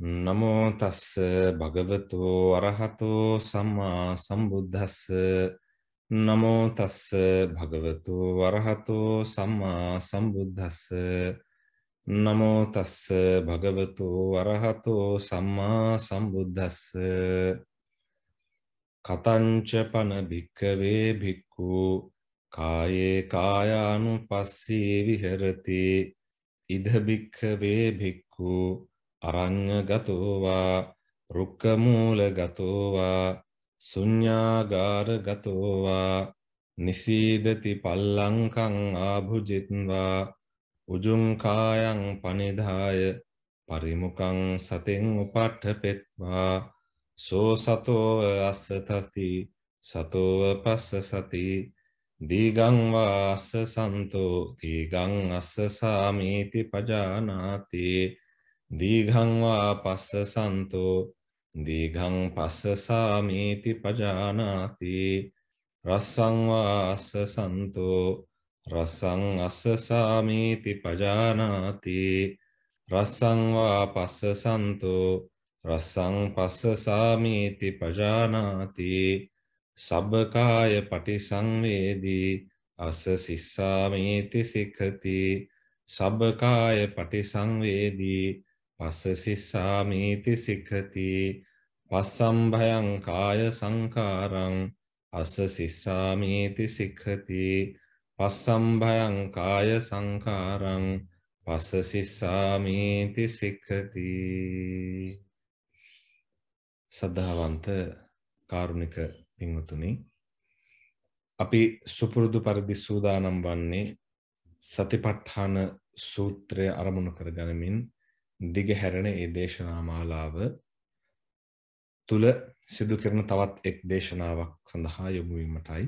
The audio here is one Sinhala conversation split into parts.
නමෝ තස්ස භගවතු අරහතෝ සම්මා සම්බුද්දස්ස නමෝ තස්ස භගවතු වරහතෝ සම්මා සම්බුද්දස්ස නමෝ තස්ස භගවතු වරහතෝ සම්මා සම්බුද්දස්ස කතංච පන භික්කවේ භික්ඛු කායේ කායානුපස්සී විහෙරති ඉද භික්ඛවේ භික්ඛු අරඤ්ඤ ගතෝවා රුක්ක මූල ගතෝවා ශුඤ්ඤාගාර ගතෝවා නිසීදති පල්ලංකං ආභුජිත්වා උජුං කායං පනිදාය පරිමුඛං සතෙන් උපට්ඨපෙත්වා සෝ සතෝ අස්සතති සතෝව පස්ස සති දීගං වාස්ස සන්තෝ දීගං අස්ස සාමීති පජානාති දීඝං වා පස්ස සන්තෝ දීඝං පස්ස සාමීති පජානාති රස්සං වා අස්ස සන්තෝ රස්සං අස්ස සාමීති පජානාති රස්සං වා පස්ස සන්තෝ රස්සං පස්ස සාමීති පජානාති සබ්බකාය පටිසංවේදී අස සිස්සාමීති සික්ඛති සබ්බකාය පටිසංවේදී පස්සසිස්සාමීති සික්ඛති පස්සම්භයං කාය සංකාරං අස්සසිස්සාමීති සික්ඛති පස්සම්භයං කාය සංකාරං පස්සසිස්සාමීති සික්ඛති සද්ධාවන්ත කාරුණික පින්වතුනි අපි සුපුරුදු පරිදි සූදානම් වන්නේ සතිපට්ඨාන සූත්‍රය අරමුණු කරගනිමින් දිගහැරෙන ඒ දේශනා මාලාව තුල සිදු කරන තවත් එක් දේශනාවක් සඳහා යොමු වීමටයි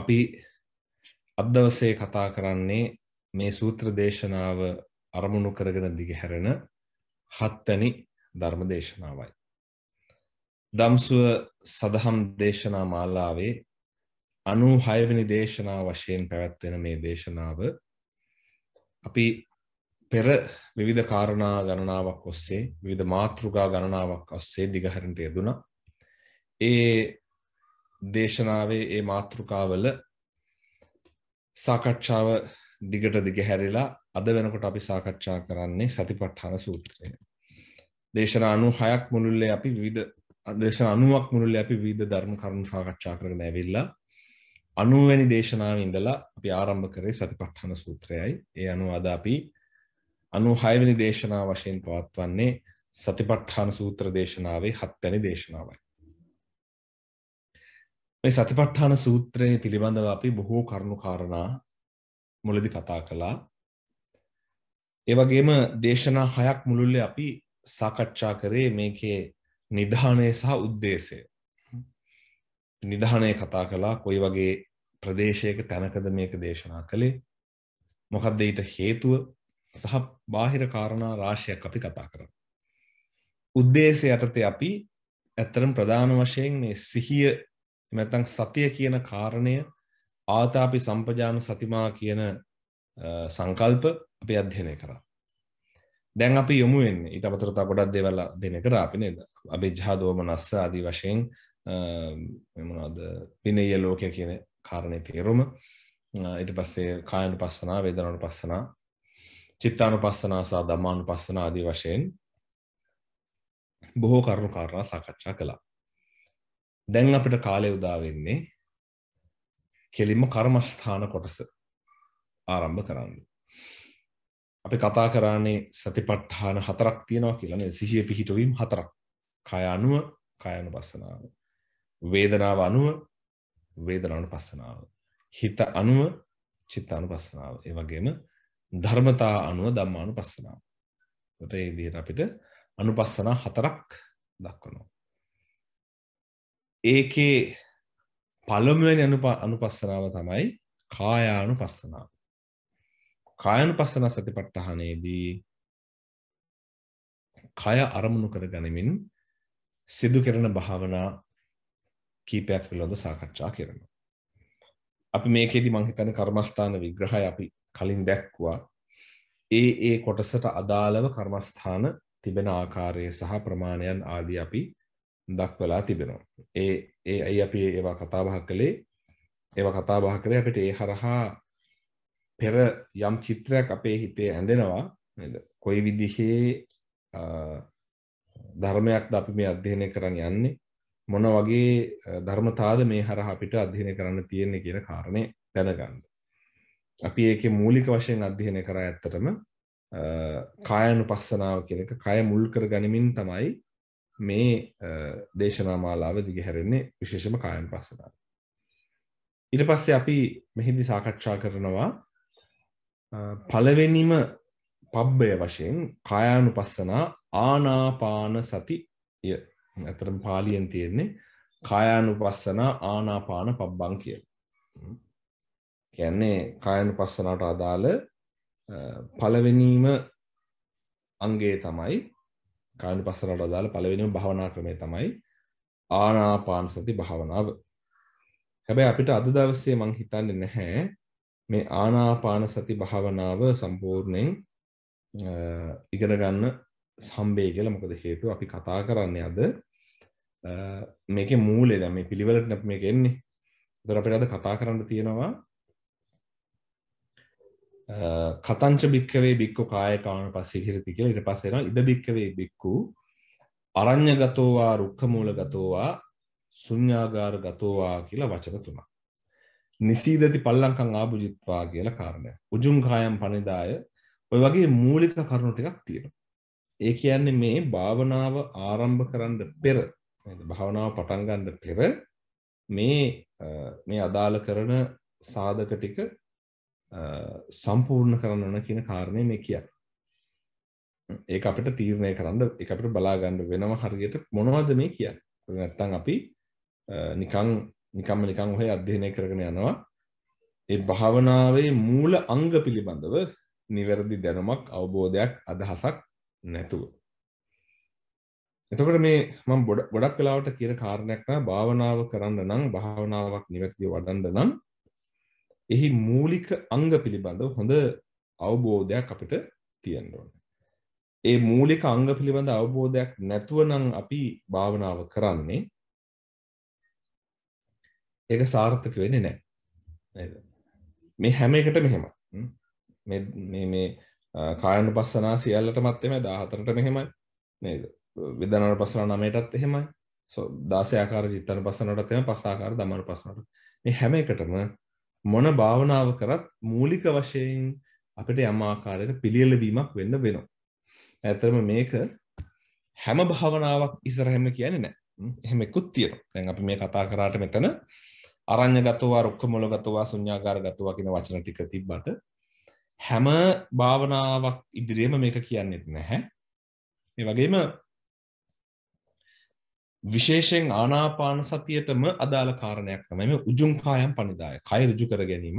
අපි අද දවසේ කතා කරන්නේ මේ සූත්‍ර දේශනාව අරමුණු කරගෙන දිගහැරෙන හත්වැනි ධර්ම දේශනාවයි. දම්සුව සදහම් දේශනා මාලාවේ 96වෙනි දේශනාව වශයෙන් පැවැත්වෙන මේ දේශනාව අපි පෙර විවිධ කාරණා ගණනාවක් ඔස්සේ විවිධ මාතෘකා ගණනාවක් ඔස්සේ දිගහැරට යෙදුණා. ඒ දේශනාවේ ඒ මාතෘකාවල සාකච්ඡාව දිගට දිගහැරිලා අද වෙනකොට අපි සාකච්ඡා කරන්නේ සතිපට්ඨාන සූත්‍රය. දේශනා 96ක් මුළුල්ලේ අපි විවිධ දේශනා 90ක් මුළුල්ලේ අපි විවිධ ධර්ම කරුණු සාකච්ඡා කරගෙන ඇවිල්ලා 90 වෙනි දේශනාවේ ඉඳලා අපි ආරම්භ කරේ සතිපට්ඨාන සූත්‍රයයි. ඒ අනුව අද අපි අනු හයවැනි දේශනා වශයෙන් පවත්වන්නේ සතිපට්ඨාන සූත්‍ර දේශනාවේ හත්වැනි දේශනාවයි. මේ සතිපට්ඨාන සූත්‍රය පිළිබඳව අපි බොහෝ කරුණු කාරණා මුලදි කතා කළා. ඒ වගේම දේශනා හයක් මුළුල්ලේ අපි සාකච්ඡා කරේ මේකේ නිධානය සහ ಉದ್ದೇಶය. නිධානය කතා කළා කොයි වගේ ප්‍රදේශයක තැනකද මේක දේශනා කළේ මොකක්ද ඊට හේතුව සහ බාහිර කාරණා රාශයක් අපි කතා කර උද්දේශය යටතේ අපි ඇත්තරම් ප්‍රධාන වශයෙන් මේ සිහිය එමැත්තං සතිය කියන කාරණය ආතාපි සම්පජාන සතිමා කියන සංකල්ප අපි අධ්‍යයනය කරා දැන් අපි යොමුුවෙන් ඊට අමතරතා ගොඩක් දෙවල්ල දෙන කර අපින අබේ ජාදෝම නස්ස අදී වශයෙන් මෙමනද පිනය ලෝකය කියන කාරණය තේරුම ඉට පස්සේ කායන පස්සනා වේදනට පස්සනා චිත්තානුපස්සනා සහ ධම්මානුපස්සනා ආදී වශයෙන් බොහෝ කරුණු කාරණා සාකච්ඡා කළා. දැන් අපිට කාලය උදා වෙන්නේ කෙලින්ම කර්මස්ථාන කොටස ආරම්භ කරන්න. අපි කතා කරන්නේ සතිපට්ඨාන හතරක් තියෙනවා කියලා නේද? සිහිය පිහිටවීම හතරක්. කය අනුව කයනුපස්සනාව. වේදනාව අනුව වේදනානුපස්සනාව. හිත අනුව චිත්තානුපස්සනාව. ඒ වගේම ධර්මතා අනුව ධම්මානු පස්සනාව. ට ඒ දිහට අපිට අනුපස්සනා හතරක් දක්වනවා. ඒකේ පළමුවැනි අනුපස්සනාව තමයි කායානු පස්සනාව. කායනු පස්සනා සති පට්ටහනේදී කය අරමුණු කර ගනිමින් සිදු කරන භාවනා කීපයක් පිළොඳ සාකච්ඡා කරනවා. අපි මේකෙදි මංහිතන කර්මස්ථාන විග්‍රහය අපි කලින් දැක්වා ඒ ඒ කොටසට අදාළව කර්මස්ථාන තිබෙන ආකාරය සහ ප්‍රමාණයන් ආදී අපි දක්වලා තිබෙනවා. ඒ ඒ ඇයි අපි ඒවා කතාබහ කළේ ඒවා කතාබහ කරේ අපිට ඒ හරහා පෙර යම් චිත්‍රයක් අපේ හිතේ ඇඳෙනවා කොයි විදිහේ ධර්මයක්ද අපි මේ අධ්‍යයනය කරන්න යන්නේ මොන වගේ ධර්මතාද මේ හරහා අපිට අධ්‍යයනය කරන්න තියෙන්නේ කියන කාරණය දැනගන්න. අපි ඒක මූලික වශයෙන් අධ්‍යයනය කර ඇත්තටම කායනු පස්සනාව කෙනෙක කය මුල් කර ගනිමින් තමයි මේ දේශනා මාලාව දිගහැරෙන්නේ විශේෂම කායන් පස්සනාව. ඉට පස්සේ අපි මෙහිදි සාකච්ඡා කරනවා පලවෙනිම පබ්බය වශයෙන් කායානු පස්සනා ආනාපාන සති ඇතරම් පාලියෙන් තියෙන්නේ කායානු පස්සනා ආනාපාන පබ්බං කියල. කියන්නේ කායනුපස්සනාවට අදාළ පළවෙනිම අංගය තමයි කායනුපස්සනාවට අදාළ පළවෙනිම භාවනා ක්‍රමය තමයි ආනාපාන සති භාවනාව. හැබැයි අපිට අද දවසේ මම හිතන්නේ නැහැ මේ ආනාපාන සති භාවනාව සම්පූර්ණයෙන් ඉගෙන ගන්න සම්බේ කියලා මොකද හේතුව අපි කතා කරන්නේ අද මේකේ මූලේ දැන් මේ පිළිවෙලට අපි මේක එන්නේ. ඒතර අපිට අද කතා කරන්න තියෙනවා කතංච භික්කවේ බික්කු කාය කාන පස්සේ හිරති කියලා ඉට පස්සෙන ඉද භික්කවේ බික්කු අරං්්‍ය ගතෝවා රුක්කමූල ගතෝවා සුඥාගාර ගතෝවා කියලා වචන තුමා. නිසීදති පල්ලංකං ආභුජිත්වා කියලා කාරණය උජුංකායම් පනිදාය ඔය වගේ මූලික කරුණු ටිකක් තියෙන. ඒ කියන්නේ මේ භාවනාව ආරම්භ කරන්න පෙර භාවනාව පටන්ගන්න පෙර මේ මේ අදාළ කරන සාධක ටික සම්පූර්ණ කරන්න ඕන කියන කාරණය මේ කිය ඒ අපිට තීරණය කරන්න එක අපිට බලාගන්න වෙනම හරියට මොනවද මේ කිය නැත්තං අපි නිකං නිකම්ම නිකං ඔහේ අධ්‍යනය කරගෙන යනවා ඒ භාවනාවේ මූල අංග පිළිබඳව නිවැරදි දැනුමක් අවබෝධයක් අදහසක් නැතුව. එතකට මේ මම ගොඩක් කලාවට කියර කාරණයක් භාවනාව කරන්න නම් භාවනාවක් නිවැරදිව වඩන්ඩ නම් එහි මූලික අංග පිළිබඳව හොඳ අවබෝධයක් අපිට තියෙන්න ඕන. ඒ මූලික අංග පිළිබඳ අවබෝධයක් නැතුව නම් අපි භාවනාව කරන්නේ ඒක සාර්ථක වෙන්නේ නැහැ. මේ හැම එකට මෙහෙමයි. මේ මේ මේ කායනුපස්සනා සියල්ලටමත් එහෙමයි 14ට මෙහෙමයි. නේද? වේදනානුපස්සනා 9ටත් එහෙමයි. 16 ආකාර චිත්තනුපස්සනාවටත් එහෙමයි, පස් ආකාර ධම්මානුපස්සනාවට. මේ හැම එකටම මොන භාවනාව කරත් මූලික වශයෙන් අපිට යම් ආකාරයට පිළියෙලවීමක් වෙන්න වෙනවා. ඇත්තටම මේක හැම භාවනාවක් ඉස්සරහම කියන්නේ නැහැ. එහෙම එකුත් තියෙනවා. දැන් අපි මේ කතා කරාට මෙතන අරඤ්‍යගතවා, රුක්කමූලගතවා, ශුන්‍යාගාරගතවා කියන වචන ටික තිබ්බට හැම භාවනාවක් ඉදිරියේම මේක කියන්නේත් නැහැ. ඒ වගේම විශේෂයෙන් ආනාපාන සතියටම අදාළ කාරණයක් තමයි මේ උජුං කායම් පනිදාය. කය ඍජු කර ගැනීම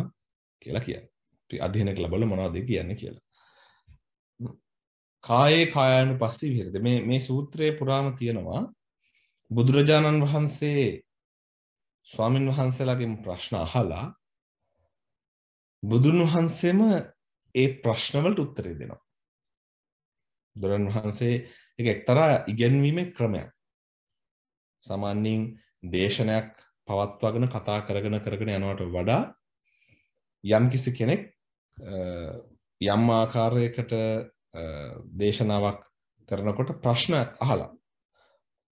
කියලා කියන්නේ. අපි අධ්‍යයනයක් ලැබල මොනවද කියන්නේ කියලා. කායේ කායානුපස්සී විහෙරද මේ මේ සූත්‍රයේ පුරාම තියෙනවා බුදුරජාණන් වහන්සේ ස්වාමින් වහන්සේලාගෙන් ප්‍රශ්න අහලා බුදුන් වහන්සේම ඒ ප්‍රශ්නවලට උත්තරේ දෙනවා. බුදුරන් වහන්සේ ඒක එක්තරා ඉගැන්වීමේ ක්‍රමයක්. සමන්නින් දේශනයක් පවත්වාගෙන කතා කරගෙන කරගෙන යනවට වඩා යම් කිසි කෙනෙක් යම් ආකාරයකට දේශනාවක් කරනකොට ප්‍රශ්නයක් අහලා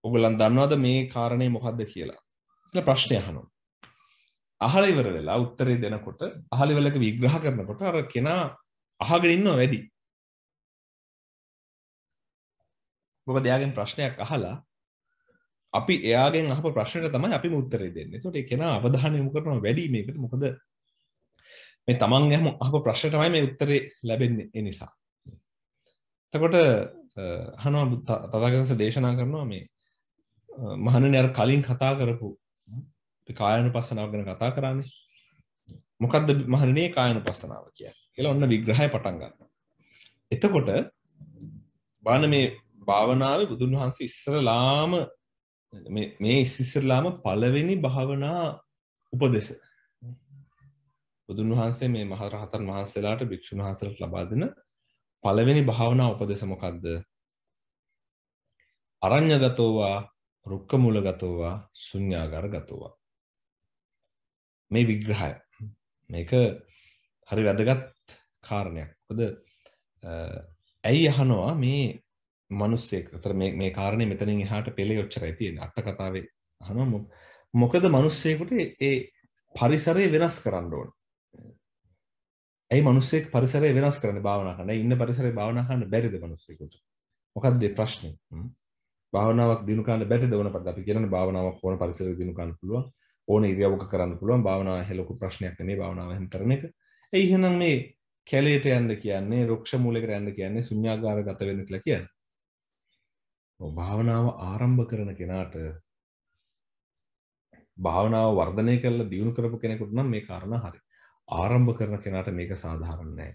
ඔගලන් දන්නවාද මේ කාරණය මොකක්ද කියලා ප්‍රශ්නය හනු අහලිවර වෙලා උත්තරේ දෙනකොට අහලිවලක විග්‍රහ කරනකොට අර කෙනා අහගෙනන්න වැඩි මොක දෙයාගෙන් ප්‍රශ්නයක් අහලා අපි එයාගෙන් අප ප්‍රශ්නයට තමයි අපි මුත්තරය දෙන්න තොට කෙන අවධානයමු කරන වැඩීමකට මොකද මේ තමන් හම අප ප්‍රශ්නටමයි මේ උත්තරේ ලැබෙන්නේ එනිසා තකොට හනවා තදාගස දේශනා කරනවා මේ මහන අර කලින් කතා කරපු කායන පස්සනාව ගැන කතා කරන්නේ මොකක්ද මහනේ කායන පස්සනාව කිය කියලා ඔන්න විග්‍රහය පටන් ගන්න එතකොට බාන මේ භාවනාව බුදුන් වහන්සේ ඉස්සරලාම මේ ඉස්සිසරලාම පලවෙනි භාවනා උපදෙස බුදුන් වහන්සේ මේ මහරහතන් වහන්සේලාට භික්‍ෂුන් වහන්සලට ලබාදන පළවෙනි භාවනා උපදෙසමොකක්ද අරං්්‍ය ගතෝවා රුක්කමුල ගතෝවා සුඥාගර ගතෝවා මේ විග්‍රහය මේක හරි වැදගත් කාරණයක් කොද ඇයි අහනවා මේ මිනිස්සෙක්. අතර මේ මේ කාරණේ මෙතනින් එහාට පෙළේ ඔච්චරයි තියෙන්නේ. අට කතාවේ අහනවා මොකද මිනිස්සෙකුට ඒ පරිසරය වෙනස් කරන්න ඕන. ඇයි මිනිස්සෙක් පරිසරය වෙනස් කරන්න භාවනා කරන්න? ඉන්න පරිසරය භාවනා කරන්න බැරිද මිනිස්සෙකුට? මොකද්ද ප්‍රශ්නේ? භාවනාවක් දිනු කරන්න බැරිද ඕනපත් අපි කියන්නේ භාවනාවක් ඕන පරිසරයක දිනු කරන්න පුළුවන්. ඕන ඉරියව්වක කරන්න පුළුවන්. භාවනාව හැලොකු ප්‍රශ්නයක් නෙමෙයි භාවනාව හැම කරන එක. ඒ එහෙනම් මේ කැලේට යන්න කියන්නේ, රුක්ෂ මූලයකට යන්න කියන්නේ, ශුන්‍යාගාර ගත වෙන්න කියලා කියන්නේ. භාවනාව ආරම්භ කරන කෙනාට භාවනාව වර්ධනය කරලා දියුණු කරපු කෙනෙකුට නම් මේ කාරණා හරි. ආරම්භ කරන කෙනාට මේක සාධාරණ නෑ.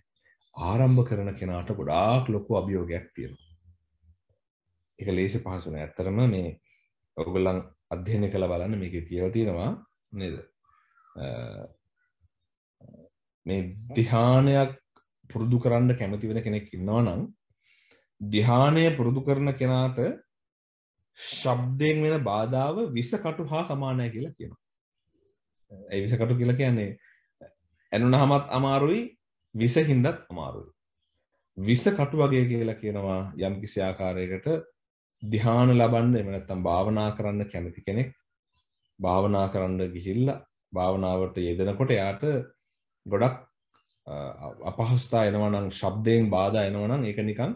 ආරම්භ කරන කෙනාට ගොඩාක් ලොකු අභියෝගයක් තියෙනවා. ඒක ලේසි පහසු නෑ. ඇත්තටම මේ ඔයගොල්ලන් අධ්‍යයනය කළා බලන්න මේකේ කියලා තියෙනවා නේද? මේ ධ්‍යානයක් පුරුදු කරන්න කැමති වෙන කෙනෙක් ඉන්නවා නම් දිහානය පුරුදු කරන කෙනාට ශබ්දයෙන් වෙන බාධාව විසකටු හා සමානය කියලා කියනවා. ඇයි විසකටු කියලා කියන්නේ ඇනුන හමත් අමාරුයි විස හින්දත් අමාරුයි. විස කටු වගේ කියලා කියනවා යම් කිසි ආකාරයකට දිහාන ලබන්න එම නැත්තම් භාවනා කරන්න කැමති කෙනෙක් භාවනා කරන්න ගිහිල්ලා භාවනාවට යෙදෙනකොට එයාට ගොඩක් අපහස්ථා එනවා නම් ශබ්දයෙන් බාධා එනවා නම් ඒක නිකන්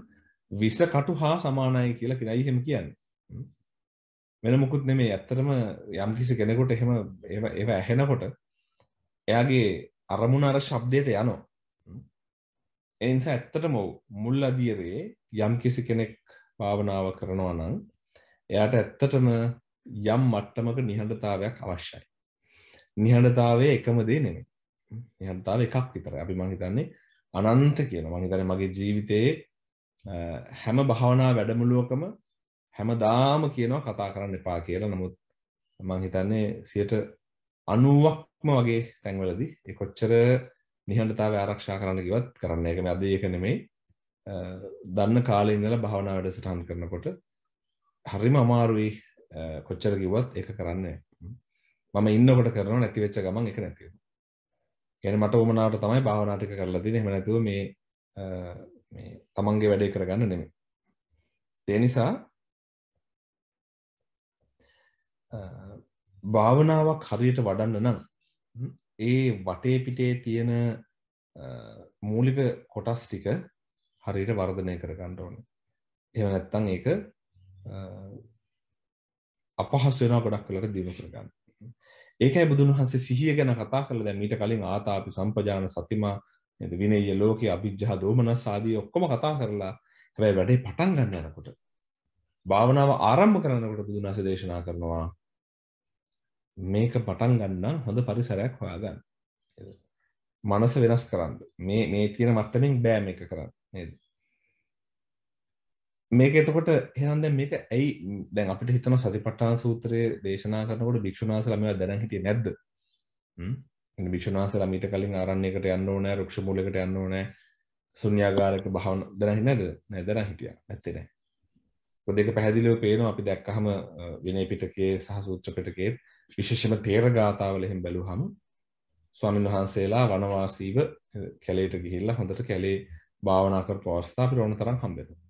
විස කටු හා සමානයි කියලා කෙනයි හෙම කියන්න වෙන මුකුත් නෙමේ ඇත්තටම යම් කිසි කෙනෙකොට එහෙම ඒව ඇහෙනකොට එයාගේ අරමුණ අර ශබ්දයට යනෝ එනිසා ඇත්තටම මුල් අදියරේ යම් කිසි කෙනෙක් භාවනාව කරනවා නම් එයාට ඇත්තටම යම් මට්ටමක නිහඬතාවයක් අවශ්‍යයි නිහඬතාවය එකම දේ නෙමෙයි නිහඬතාව එකක් විතරයි අපි මං හිතන්නේ අනන්ත කියන මං හිතන්නේ මගේ ජීවිතයේ හැම භාවනා වැඩමුළුවකම හැම දාම කියනවා කතා කරන්න එපා කියලා නමුත් මං හිතන්නේ සියට අනුවක්ම වගේ තැන්වලදී ඒ කොච්චර නිහඬතාවය ආරක්ෂා කරන්න කිව්වත් කරන්න එක අද ඒක නෙමෙයි දන්න කාලේ ඉඳලා භාවනා වැඩසටහන් කරනකොට හරිම අමාරුයි කොච්චර කිව්වත් ඒක කරන්නේ මම ඉන්නකොට කරනවා නැති වෙච්ච ගමන් ඒක නැති වෙනවා. يعني මට උමනාවට තමයි භාවනා ටික කරලා තියෙන්නේ. එහෙම නැතුව මේ මේ තමන්ගේ වැඩේ කරගන්න නෙමේ දෙනිසා භාවනාවක් හරියට වඩන්න නම් ඒ වටේ පිටේ තියෙන මූලික කොටස් ටික හරියට වර්ධනය කරගන්න ඕන එම නැත්තං ඒක අපහස් වෙන ගොඩක් කලට දීම කරගන්න ඒකයි බුදුන් වහන්සේ සිහිය ගැන කතා කරල දැ මීට කලින් ආතාපි සම්පජාන සතිමා විනය ලෝකයේ අභිජ්ජා දෝමනස් ආදී ඔක්කොම කතා කරලා හැබැයි වැඩේ පටන් ගන්න යනකොට භාවනාව ආරම්භ කරනකොට බුදුන් වහන්සේ දේශනා කරනවා මේක පටන් ගන්න හොඳ පරිසරයක් හොයාගන්න. මනස වෙනස් කරන්න. මේ මේ තියෙන මට්ටමින් බෑ මේක කරන්න. නේද? මේක එතකොට එහෙනම් දැන් මේක ඇයි දැන් අපිට හිතන සතිපට්ඨාන සූත්‍රයේ දේශනා කරනකොට භික්ෂුනාසලා මේවා දැනන් හිටියේ නැද්ද? හ්ම් භික්ෂුණවාසලා මීට කලින් ආරණ්‍යයකට යන්න ඕනෑ රුක්ෂ මූලයකට යන්න ඕනෑ ශුන්‍යාගාරක භාවන දැන හිටියද නෑ දැන හිටියා නැත්තේ නෑ ඔය දෙක පැහැදිලිව පේනවා අපි දැක්කහම විනය පිටකයේ සහ සූත්‍ර පිටකයේ විශේෂම තේර ගාථාවල එහෙම බැලුවහම ස්වාමීන් වහන්සේලා වනවාසීව කැලේට ගිහිල්ලා හොඳට කැලේ භාවනා කරපු අවස්ථා අපිට ඕන තරම් හම්බෙනවා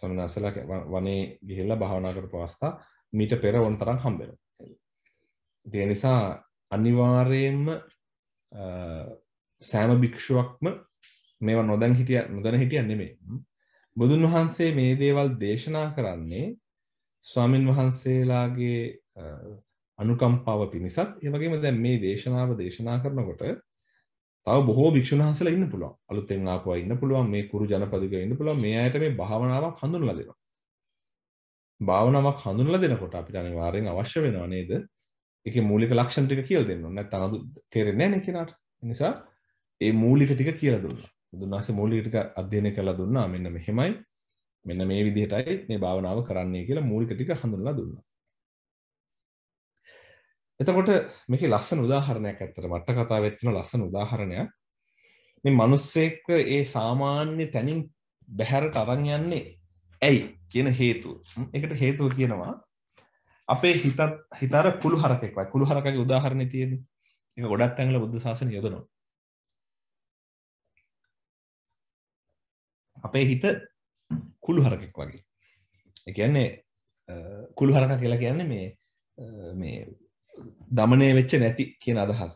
ස්වාමීන් වහන්සේලා වනේ ගිහිල්ලා භාවනා කරපු අවස්ථා මීට පෙර ඕන තරම් හම්බෙනවා ඒ නිසා අනිවාර්යෙන්ම සෑම භික්ෂුවක්ම මේවා නොදැන් හිටිය නොදැන හිටිය නෙමේ බුදුන් වහන්සේ මේ දේවල් දේශනා කරන්නේ ස්වාමින් වහන්සේලාගේ අනුකම්පාව පිණිසත් ඒ වගේම දැන් මේ දේශනාව දේශනා කරනකොට තව බොහෝ භික්ෂුන් වහන්සේලා ඉන්න පුළුවන් අලුතෙන් ආපු අය ඉන්න පුළුවන් මේ කුරු ජනපදක ඉන්න පුළුවන් මේ අයට මේ භාවනාවක් හඳුන්වලා දෙනවා භාවනාවක් හඳුන්වලා දෙනකොට අපිට අනිවාර්යෙන් අවශ්‍ය වෙනවා නේද එක මූලික ලක්ෂණ ටික කියල දෙන්න ඔන්න තනදු තේරෙන්නේ නැ කෙනට නිසා ඒ මූලික ටික කියල දුන්න දුන්නාස මූලිකටික අධ්‍යයනය කලා දුන්නා මෙන්න මෙහෙමයි මෙන්න මේ විදිහටයි මේ භාවනාව කරන්නේ කියලා මූලික ටික හඳුන්ලා දුන්නා එතකොට මේක ලස්සන උදාහරණයක් ඇත්තට මට කතාවේ තියෙන ලස්සන උදාහරණයක් මේ මිනිස්සෙක් ඒ සාමාන්‍ය තැනින් බැහැරට අරන් යන්නේ ඇයි කියන හේතුව. ඒකට හේතුව කියනවා අපේ හිතත් හිතර කුළු හරකෙක්වයි කුළු හරකගේ උදාහරණ තියෙන එක ගොඩත් තැන්ල බුද්ධ ශාසන යොදනවා අපේ හිත කුළු හරකෙක් වගේ එකන්නේ කුළු හරක කියලා කියන්නේ මේ මේ දමනය වෙච්ච නැති කියන අදහස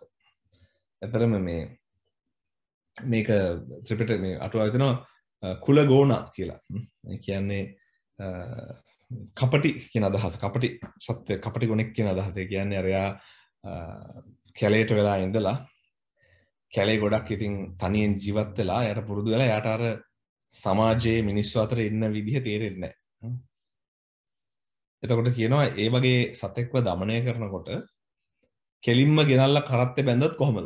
ඇතරම මේ මේක ත්‍රිපිට මේ අටුවා වෙතනවා කුල ගෝනා කියලා කියන්නේ කපටි කියෙන අදහස කපටි සත්‍යය කපටි ගොනෙක් කියෙන අදහසේ කියන්න අරයා කැලේට වෙලා ඉඳලා කැලේ ගොඩක් ඉතින් තනියෙන් ජීවත් වෙලා යට පුරුදු වෙලා යට අර සමාජයේ මිනිස්සු අතර ඉන්න විදිහ තේරෙන්න එතකොට කියනවා ඒ වගේ සතෙක්ව දමනය කරනකොට කෙලින්ම ගෙනල්ල කරත්තය බැඳත් කොහොමද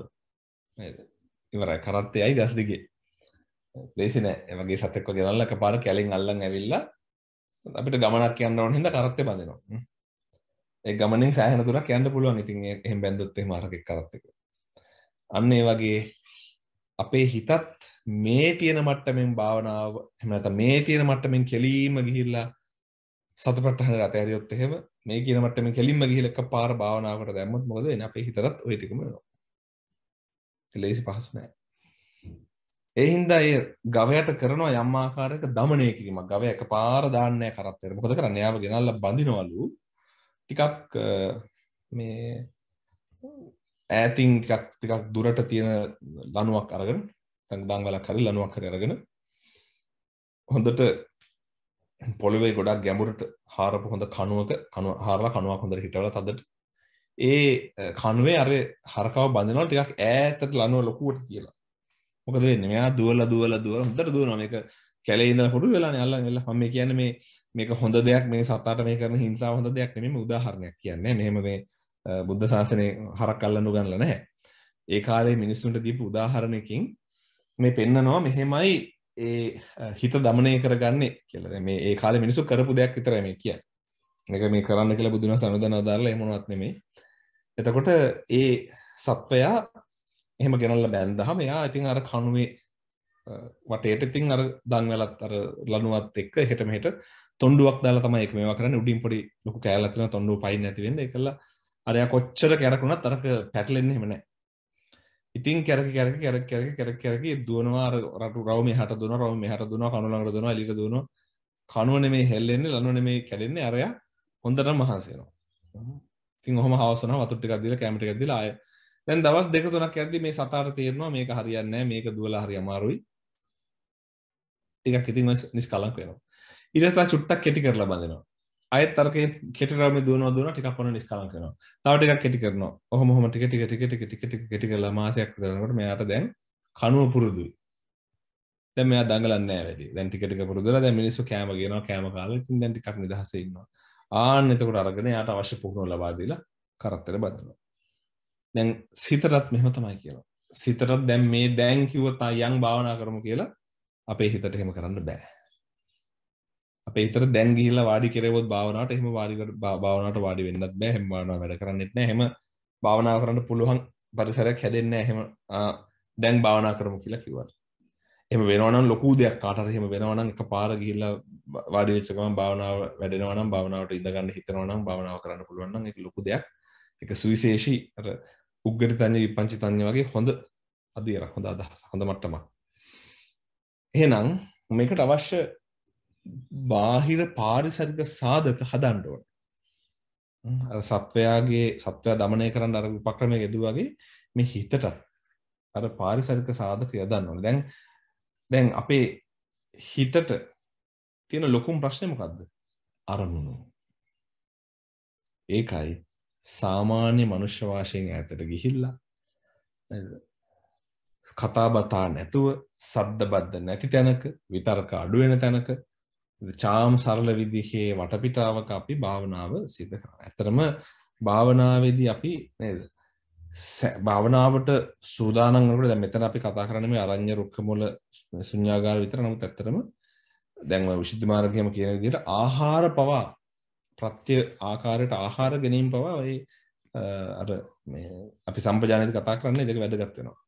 ඉවරයි කරත්තයයි දස් දිගේ ලේසි නෑ එවගේ සතෙක්ව ගෙනල්ල පාර කැලින් අල්ලන් ඇවිල්ලා අපිට ගමනක් කියන්න ඕන හිද කරත්ත බඳනවා ඒ ගමනින් සෑහන තුරක් යන්න පුළුවන් ඉතින් එහෙම බැඳොත්තේ මාරකක් කරත්තක අන්න ඒ වගේ අපේ හිතත් මේ තියෙන මට්ටමෙන් භාවනාව එමත මේ තියෙන මට්ටමෙන් කෙලීම ගිහිල්ලා සතපටහන රට ඇරියොත් එහෙම මේ කියන මට්ටම කෙලින්ම ගිහිල්ලා එකපාර භාවනාවකට දැම්මොත් මොකද වෙන්නේ අපේ හිතටත් ওই ටිකම වෙනවා ලේසි පහසු නෑ එහින්ද ඒ ගවයට කරනවා යම්මාකාරක දමනය කිරීමක් ගව එක පාරධාන්නය කරත්තෙර මොකද කරන්න යාව ගෙනල්ල බඳිනවලු ටිකක් මේ ඈතින් ටිකක් ටිකක් දුරට තියෙන ලනුවක් අරගෙන දංවල කරි ලනුවක් කර අරගෙන හොඳට පොළොවේ ගොඩක් ගැඹුරට හාරපු හොඳ කනුවක කනුව හාරලා කනුවක් හොඳට හිටවල තදට ඒ කනුවේ අර හරකාව බඳනවා ටිකක් ඈතට ලනුව ලොකුවට කියලා මොකද වෙන්න මෙයා දුවල දුවල දුවල හොඳට දුවනවා මේක කැලේ ඉඳලා පොඩු වෙලා අල්ලන් එල්ල මම මේ කියන්නේ මේ මේක හොඳ දෙයක් මේ සතාට මේ කරන හිංසාව හොඳ දෙයක් නෙමෙයි මේ උදාහරණයක් කියන්නේ මෙහෙම මේ බුද්ධ ශාසනය හරක් අල්ලන්න උගන්ලා නැහැ ඒ කාලේ මිනිස්සුන්ට දීපු උදාහරණයකින් මේ පෙන්නනවා මෙහෙමයි ඒ හිත দমনය කරගන්නේ කියලා මේ ඒ කාලේ මිනිස්සු කරපු දෙයක් විතරයි මේ කියන්නේ මේක මේ කරන්න කියලා බුදුන සනුදන අදාරලා එහෙම වුණත් නෙමෙයි එතකොට ඒ සත්වයා එහෙම ගෙනල්ල බැන්දහම එයා ඉතින් අර කණුවේ වටේට ඉතින් අර දන්වැලත් අර ලනුවත් එක්ක හෙට මෙහෙට තොණ්ඩුවක් දාලා තමයි ඒක මේවා කරන්නේ උඩින් පොඩි ලොකු කෑල්ලක් තියෙනවා තොණ්ඩුව පයින් නැති වෙන්නේ ඒකලා අර එයා කොච්චර කැරකුණත් අරක පැටලෙන්නේ එහෙම නැහැ ඉතින් කැරකි කැරකි කැරකි කැරකි කැරකි කැරකි දුවනවා අර රටු රව මෙහාට දුවනවා රව මෙහාට දුවනවා කණු ළඟට දුවනවා එළියට දුවනවා කණුව නෙමේ හෙල්ලෙන්නේ ලනුව නෙමේ කැඩෙන්නේ අරයා හොඳටම මහන්සි වෙනවා ඉතින් ඔහොම හවසනවා වතුර ටිකක් දීලා කැම ටිකක් දීලා ආයේ දැන් දවස් දෙක තුනක් ඇද්දි මේ සතාට තේරෙනවා මේක හරියන්නේ නැහැ මේක දුවලා හරි අමාරුයි ටිකක් ඉතින් නිෂ්කලංක වෙනවා ඊට පස්සේ චුට්ටක් කෙටි කරලා බඳිනවා අයත් තරකේ කෙටි රාමේ දුවනවා දුවනවා ටිකක් පොන නිෂ්කලංක වෙනවා තව ටිකක් කෙටි කරනවා ඔහොම ඔහොම ටික ටික ටික ටික ටික ටික කෙටි කරලා මාසයක් කරනකොට මෙයාට දැන් කනුව පුරුදුයි දැන් මෙයා දඟලන්නේ නැහැ වැඩි දැන් ටික ටික පුරුදුලා දැන් මිනිස්සු කෑම ගෙනවා කෑම කාලා ඉතින් දැන් ටිකක් නිදහසේ ඉන්නවා ආන්න එතකොට අරගෙන යාට අවශ්‍ය පුහුණුව ලබා දීලා කරත්තර බඳිනවා දැන් සිතරත් මෙහම තමයි කියලා සිතරත් දැම් මේ දැන් කිව්වතා යං භාවනා කරම කියලා අපේ හිතට එහෙම කරන්න බෑ අප ඉතර දැන්ගිල වාඩි කෙරවොත් භාවනාවට එහෙම වාඩිකට භාවනාවට වාඩි වෙන්නත් බෑ හෙම්බාවනා වැඩ කරන්න එත්න හෙම භාවනා කරන්න පුළුවන් පරිසරයක් හැදෙන්න එහෙම දැන් භාවනා කරමු කියලා කිවට එම වෙනවනම් ලොකු දෙයක් කාටර හෙම වෙනවනම් එක පාර ගිල්ල වාඩි වෙච්චකම භාවනාව වැඩෙනවනම් භාවනාවට ඉඳගන්න හිතනවනම් භාවනාව කරන්න පුළුවන් එක ලොකු දෙයක් එක සුවිශේෂී උග්ගට තන්ය විපංචි තන්ය වගේ හොඳ අදියර හොඳ අදහස හොඳ මට්ටමක් එහෙනම් මේකට අවශ්‍ය බාහිර පාරිසරික සාධක හදන්ඩුවන් සත්වයාගේ සත්වය දමනය කරන්න අර උපක්‍රමය ගෙදුවගේ මේ හිතට අර පාරිසරික සාධක යදන්න ඕන දැන් දැන් අපේ හිතට තියෙන ලොකුම් ප්‍රශ්නය මොකක්ද අරමුණු ඒකයි සාමාන්‍ය මනුෂ්‍ය වාශයෙන් ඇතට ගිහිල්ලා කතාබතා නැතුව සද්ධ බද්ධ නැති තැනක විතර්ක අඩුවෙන තැනක චාම් සරල විදිහේ වටපිටාවක අපි භාවනාව සිත ඇතරම භාවනාවේදී අපි නේද භාවනාවට සූදානන්කට දැ මෙතන අපි කතා කරන මේ අරං්‍ය රුක්කමොල සුඥාගාර විතර නමුත් ඇත්තරම දැන්ව විශුද්ධ මාර්ගයම කියන විදිට ආහාර පවා ප්‍රත්‍ය ආකාරයට ආහාර ගැනීම පවා ඔය අර අපි සම්පජානත කතා කරන්න දෙක වැදගත්වෙනවා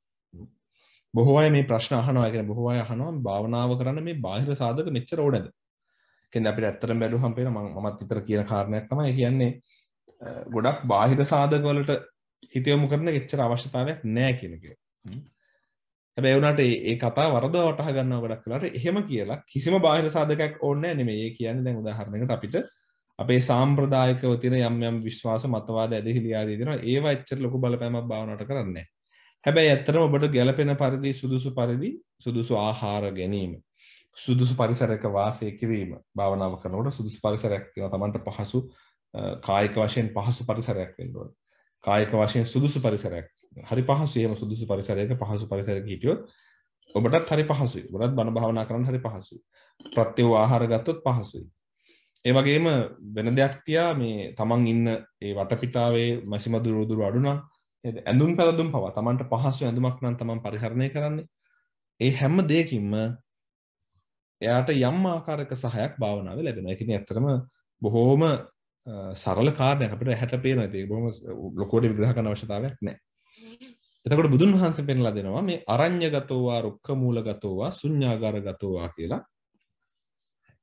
බොහෝ මේ ප්‍රශ්න අහනවා කියෙන බොහෝ අහනවා භාවනාව කරන්න මේ බාහිර සාධක මෙච්චර ඕනද කෙන අපි ඇත්තර බැඩු හම්පේන මත් ඉතර කියන කාරණයක් තමයි කියන්නේ ගොඩක් බාහිර සාධකවලට හිතයොමු කරන එච්චර අවශ්‍යතාවයක් නෑ කියනක හැබැවනට ඒ කතා වරද වටහ ගන්න ගඩක් කලට එහෙම කියලා කිසිම බාහිර සාධකයක් ඕන්න නෙමේ ඒ කියන්නේ දැන් උදාහරණයට අපිට අපේ සාම්ප්‍රදායකව තින යම් යම් විශ්වාස මතවාද ඇද හිලියාදී තිෙන ඒ වච්චර ලොකු බලපෑමක් භාවනට කරන්නේ හැබැයි ඇත්තරම ඔබට ගැලපෙන පරිදි සුදුසු පරිදි සුදුසු ආහාර ගැනීම සුදුසු පරිසරක වාසය කිරීම භාවනාව කරනට සුදුසු පරිසරයක් තින තමන්ට පහසු කායික වශයෙන් පහසු පරිසරයක් වෙන්ඩුව කායික වශයෙන් සුදුසු පරිසරයක් හරි පහසුයම සුදුසු පරිසරයක පහසු පරිසරක හිටියොත් ඔබටත් හරි පහසුයි ගොඩත් බණ භාවනා කරන්න හරි පහසු ප්‍රත්්‍යව ආහාර ගත්තොත් පහසුයි ඒ වගේම වෙන දෙයක් තියා මේ තමන් ඉන්න ඒ වටපිටාවේ මැසිමදු රෝදුරු අඩුනම් ඇඳුම් පැළදුම් පවා තමන්ට පහසු ඇඳුමක් නම් තමන් පරිහරණය කරන්නේ ඒ හැම්ම දෙයකින්ම එයාට යම් ආකාරක සහයක් භාවනාව ලැබෙන එකන ඇතරම බොහෝම සරල කාරණය අපට හැට පේන දේ බොම ලොකෝට විග්‍රහකන අවශ්‍යතාවයක් නෑ එතකොට බුදුන් වහන්සේ පෙන්ලා දෙනවා මේ අරඤ්‍ය ගතෝවා රුක්ක මූල ගතෝවා ශුඤ්ඤාගාර ගතෝවා කියලා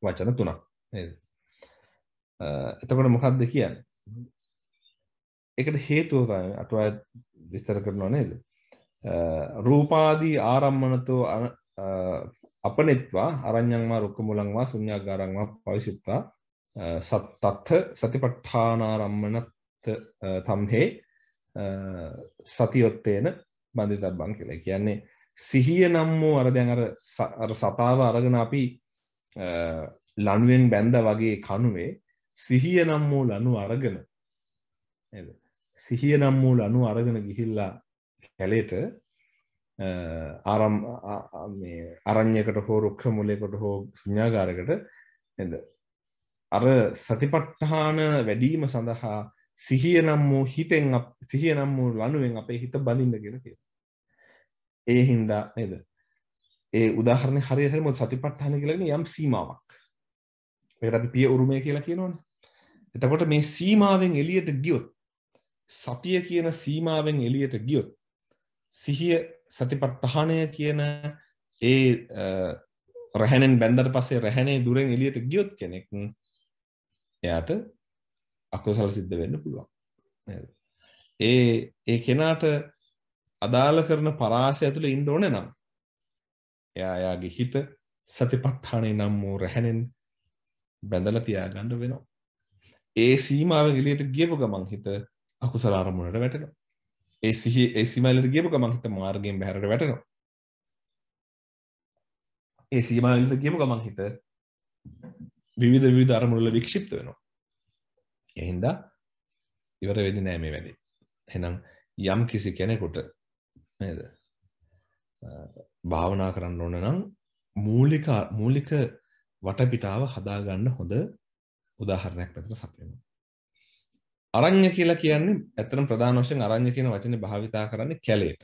වචන තුනක් නේද එතකොට මොකක්ද කියන්නේ? ඒකට හේතුව තමයි අටුවා විස්තර කරනව නේද? රූපාදී ආරම්මනතෝ අපනෙත්වා අරඤ්ඤංවා රුක්කමුලංවා ශුඤ්ඤාගාරංවා පවිසුත්තා සත්තත්ථ සතිපට්ඨානාරම්මනත් තම්හේ සතියොත්තේන බඳිතබ්බන් කියලා. කියන්නේ සිහිය නම් වූ අර දැන් අර සතාව අරගෙන අපි ලණුවෙන් බැඳ වගේ කනුවේ සිහිය නම් වූ ලනු අරගෙන සිහිය නම් වූ ලනු අරගෙන ගිහිල්ලා කැලේට ආරම් අරං්්‍යකට හෝ රුක්ෂ මුලෙකොට හෝ සුඥාගාරකට එද අර සතිපට්ටහාන වැඩීම සඳහා සිහිය නම් වූ හිතෙන් සිහිය නම් වූ ලනුවෙන් අපේ හිත බඳින්නගෙන කිය ඒ හින්දා නද ඒ උදාහරණ හරිහරම සතිපට්හන කියලගෙන යම් සීමාවක් මේකට අපි පිය උරුමය කියලා කියනවනේ. එතකොට මේ සීමාවෙන් එළියට ගියොත් සතිය කියන සීමාවෙන් එළියට ගියොත් සිහිය සතිපට්ඨානය කියන ඒ රැහැණෙන් බැන්දට පස්සේ රැහැණේ දුරෙන් එළියට ගියොත් කෙනෙක් එයාට අකුසල සිද්ධ වෙන්න පුළුවන්. ඒ ඒ කෙනාට අදාළ කරන පරාසය ඇතුළේ ඉන්න ඕනේ නම් එයා එයාගේ හිත සතිපට්ඨානේ නම් වූ රැහැණෙන් බැඳල තියාගන්න වෙනවා. ඒ සීමාව ගලියට ගියපු ගමන් හිත අකුසල අරමුණට වැටෙනවා. ඒ සිහි ඒ සීමාවලට ගියපු ගමන් හිත මාර්ගයෙන් බැහැරට වැටෙනවා. ඒ සීමාවලට ගියපු ගමන් හිත විවිධ විවිධ අරමුණු වල වික්ෂිප්ත වෙනවා. ඒ හින්දා ඉවර වෙන්නේ නැහැ මේ වැඩේ. එහෙනම් යම් කිසි කෙනෙකුට නේද භාවනා කරන්න ඕන නම් මූලික මූලික වටපිටාව හදාගන්න හොඳ උදාහරණයක් පැතර සපයනවා. අරං්‍ය කියලා කියන්නේ ඇතරම් ප්‍රධාන වශයෙන් අරං්‍ය කියන වචනේ භාවිතා කරන්නේ කැලේට.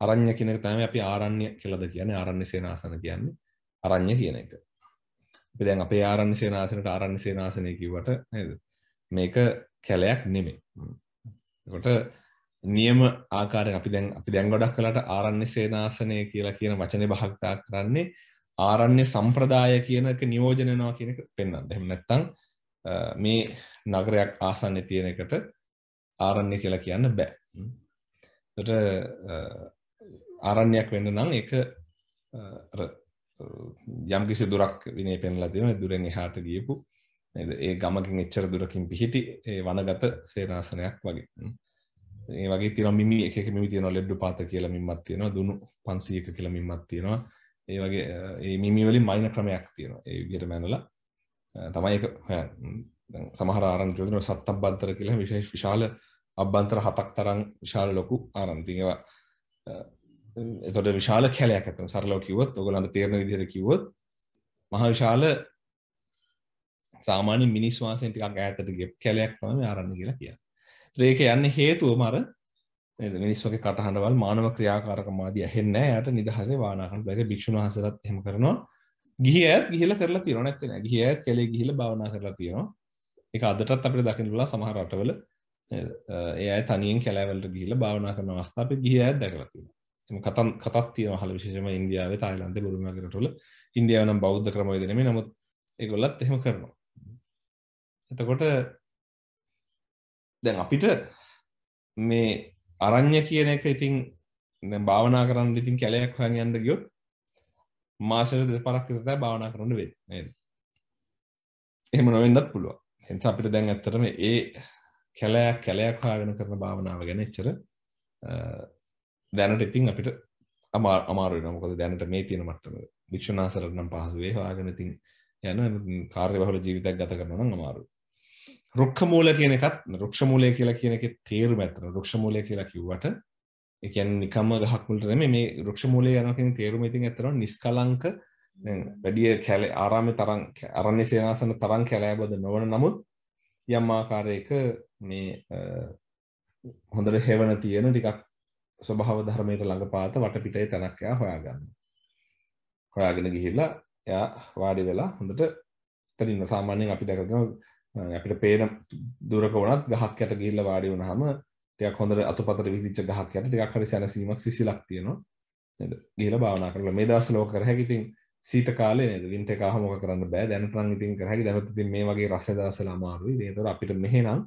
අරං්‍ය කියන එක තමයි අපි ආරණ්‍ය කියලාද කියන්නේ ආරණ්‍ය සේනාසන කියන්නේ අරං්‍ය කියන එක. අපි දැන් අපේ ආරණ්‍ය සේනාසනට ආරණ්‍ය සේනාසනය කිව්වට නේද? මේක කැලයක් නෙමෙයි. එතකොට නියම ආකාරයෙන් අපි දැන් අපි දැන් ගොඩක් වෙලාට ආරණ්‍ය සේනාසනය කියලා කියන වචනේ භාවිතා කරන්නේ ආරණ්‍ය සම්ප්‍රදාය කියනක නියෝජන වෙනවා කියන එක පෙන්වන්න. එහෙම නැත්නම් මේ නගරයක් ආසන්න තියෙන එකට ආරණ්‍ය කියලා කියන්න බෑ. එතකොට ආරණ්‍යයක් වෙන්න නම් ඒක යම්කිසි දුරක් විනේ පෙන්ලා දෙනවා. දුරෙන් එහාට ගියපු ඒ ගමකින් එච්චර දුරකින් පිහිටි ඒ වනගත සේනාසනයක් වගේ. ඒ වගේ තියෙනවා මිමි එක එක මිමි තියෙනවා ලෙඩ්ඩු පාත කියලා මිම්මක් තියෙනවා. දුනු 500ක කියලා මිම්මක් තියෙනවා. ඒ වගේ ඒ මිමි වලින් මයින ක්‍රමයක් තියෙනවා ඒ විදිහට මැනලා තමයි ඒක හොයන්නේ සමහර ආරංචි වල සත් අබ්බන්තර කියලා විශේෂ විශාල අබ්බන්තර හතක් තරම් විශාල ලොකු ආරංචි ඒවා එතකොට විශාල කැලයක් ඇතම සරලව කිව්වොත් ඔයගොල්ලන්ට තේරෙන විදිහට කිව්වොත් මහ විශාල සාමාන්‍ය මිනිස් වාසයෙන් ටිකක් ඈතට ගිය කැලයක් තමයි ආරණ්‍ය කියලා කියන්නේ. ඒක යන්නේ හේතුවම අර මිනිස්සුගේ කටහඬවල් මානව ක්‍රියාකාරකම් ආදී ඇහෙන්නේ නැහැ. යාට නිදහසේ වානා කරන්න බෑ. ඒක භික්ෂුන් වහන්සේලාත් එහෙම කරනවා. ගිහි අයත් ගිහිලා කරලා තියෙනවා නැත්නම් නෑ. ගිහි අයත් කැලේ ගිහිලා භාවනා කරලා තියෙනවා. ඒක අදටත් අපිට දකින්න පුළුවන් සමහර රටවල ඒ අය තනියෙන් කැලෑවලට ගිහිලා භාවනා කරන අවස්ථා අපි ගිහි අයත් දැකලා තියෙනවා. එම කතන් කතක් තියෙනවා හල විශේෂයෙන්ම ඉන්දියාවේ, තායිලන්තේ, බුරුම වගේ රටවල. ඉන්දියාව නම් බෞද්ධ ක්‍රමවේද නෙමෙයි. නමුත් ඒගොල්ලත් එහෙම කරනවා. එතකොට දැන් අපිට මේ අරං්්‍ය කියන එක ඉතින් භාවනා කරන්න ඉතින් කැලයක් හන් යන්න ගියොත් මාසර දෙ පරක් තයි භාවනා කරන්න වේ එහම නොවෙන්නත් පුළුව එත අපිට දැන් ඇත්තරම ඒ කැලයක් කැලයක් හාගෙන කරන භාවනාව ගැන එච්චර දැනට ඉතින් අපිට අමා අමාරු නමුකද දැනට මේ තියෙන මටම භික්ෂනාසරනම් පහසුවේ හාගෙන ඉතින් යන කාර්ය බහල ජීවිතක් ගත කරන අමාරු රුක්කමූල කියන එකත් රුක්ෂමූලය කියලා කියන එක තේරු ඇත්තන රුක්ෂමූලය කියලා කිව්වට එකන් නිකම ගහක්මුලට නෙමේ මේ රුක්ෂමූලය යනකින් තේරුම ඉතින් ඇත්තනවා නිස්කලංක වැඩිය කැල ආරාමේ තරම් අරණ්‍ය සේනාසන තරම් කැලෑබද නොවන නමුත් යම් ආකාරයක මේ හොඳට හෙවන තියෙන ටිකක් ස්වභාව ධර්මයට ළඟපාත වටපිටේ තැනක් එයා හොයාගන්න. හොයාගෙන ගිහිල්ලා එයා වාඩි වෙලා හොඳට ඉතින් සාමාන්‍යයෙන් අපි දැකගෙන අපිට පේන දුරක වුණත් ගහක් යට ගිල්ල වාඩි වුණහම ටයක් හොඳට අතුපතර විදිච්ච ගහක් යට ටිකක් හරි සැනසීමක් සිසිලක් තියෙනවා නේද ගිහලා භාවනා කරලා මේ දවස්වල ඕක කර හැකි ඉතින් සීත කාලේ නේද වින්ටර් එක ආවම ඕක කරන්න බෑ දැනට නම් ඉතින් කර හැකි දැනුත් ඉතින් මේ වගේ රස දවස්වල අමාරුයි ඒතර අපිට මෙහෙනම්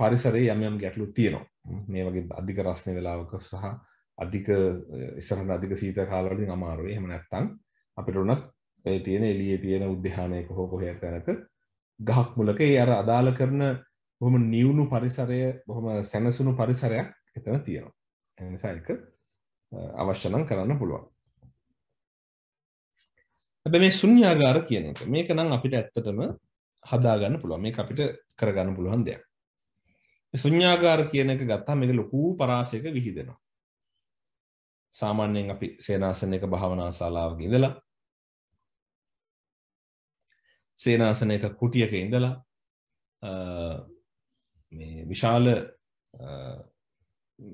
පරිසරයේ යම් යම් ගැටලු තියෙනවා මේ වගේ අධික රස්නේ වෙලාවක සහ අධික ඉස්සරහට අධික සීත කාලවලින් අමාරුයි එහෙම නැත්නම් අපිට උනත් ඔය තියෙන එළියේ තියෙන උද්‍යානයක හෝ කොහේ හරි තැනක ගහක් මුලක ඒ අර අදාළ කරන බොහොම නිවුණු පරිසරය බොහොම සැනසුණු පරිසරයක් එතන තියෙනවා. එනිසා එක අවශ්‍ය නම් කරන්න පුළුවන්. හැබැයි මේ ශුන්‍යාගාර කියන එක මේක නම් අපිට ඇත්තටම හදාගන්න පුළුවන්. මේක අපිට කරගන්න පුළුවන් දෙයක්. මේ ශුන්‍යාගාර කියන එක ගත්තාම මේක ලොකු පරාසයක විහිදෙනවා. සාමාන්‍යයෙන් අපි සේනාසනයක භාවනා ශාලාවක ඉඳලා සේනාසනයක කුටියක ඉඳලා විශාල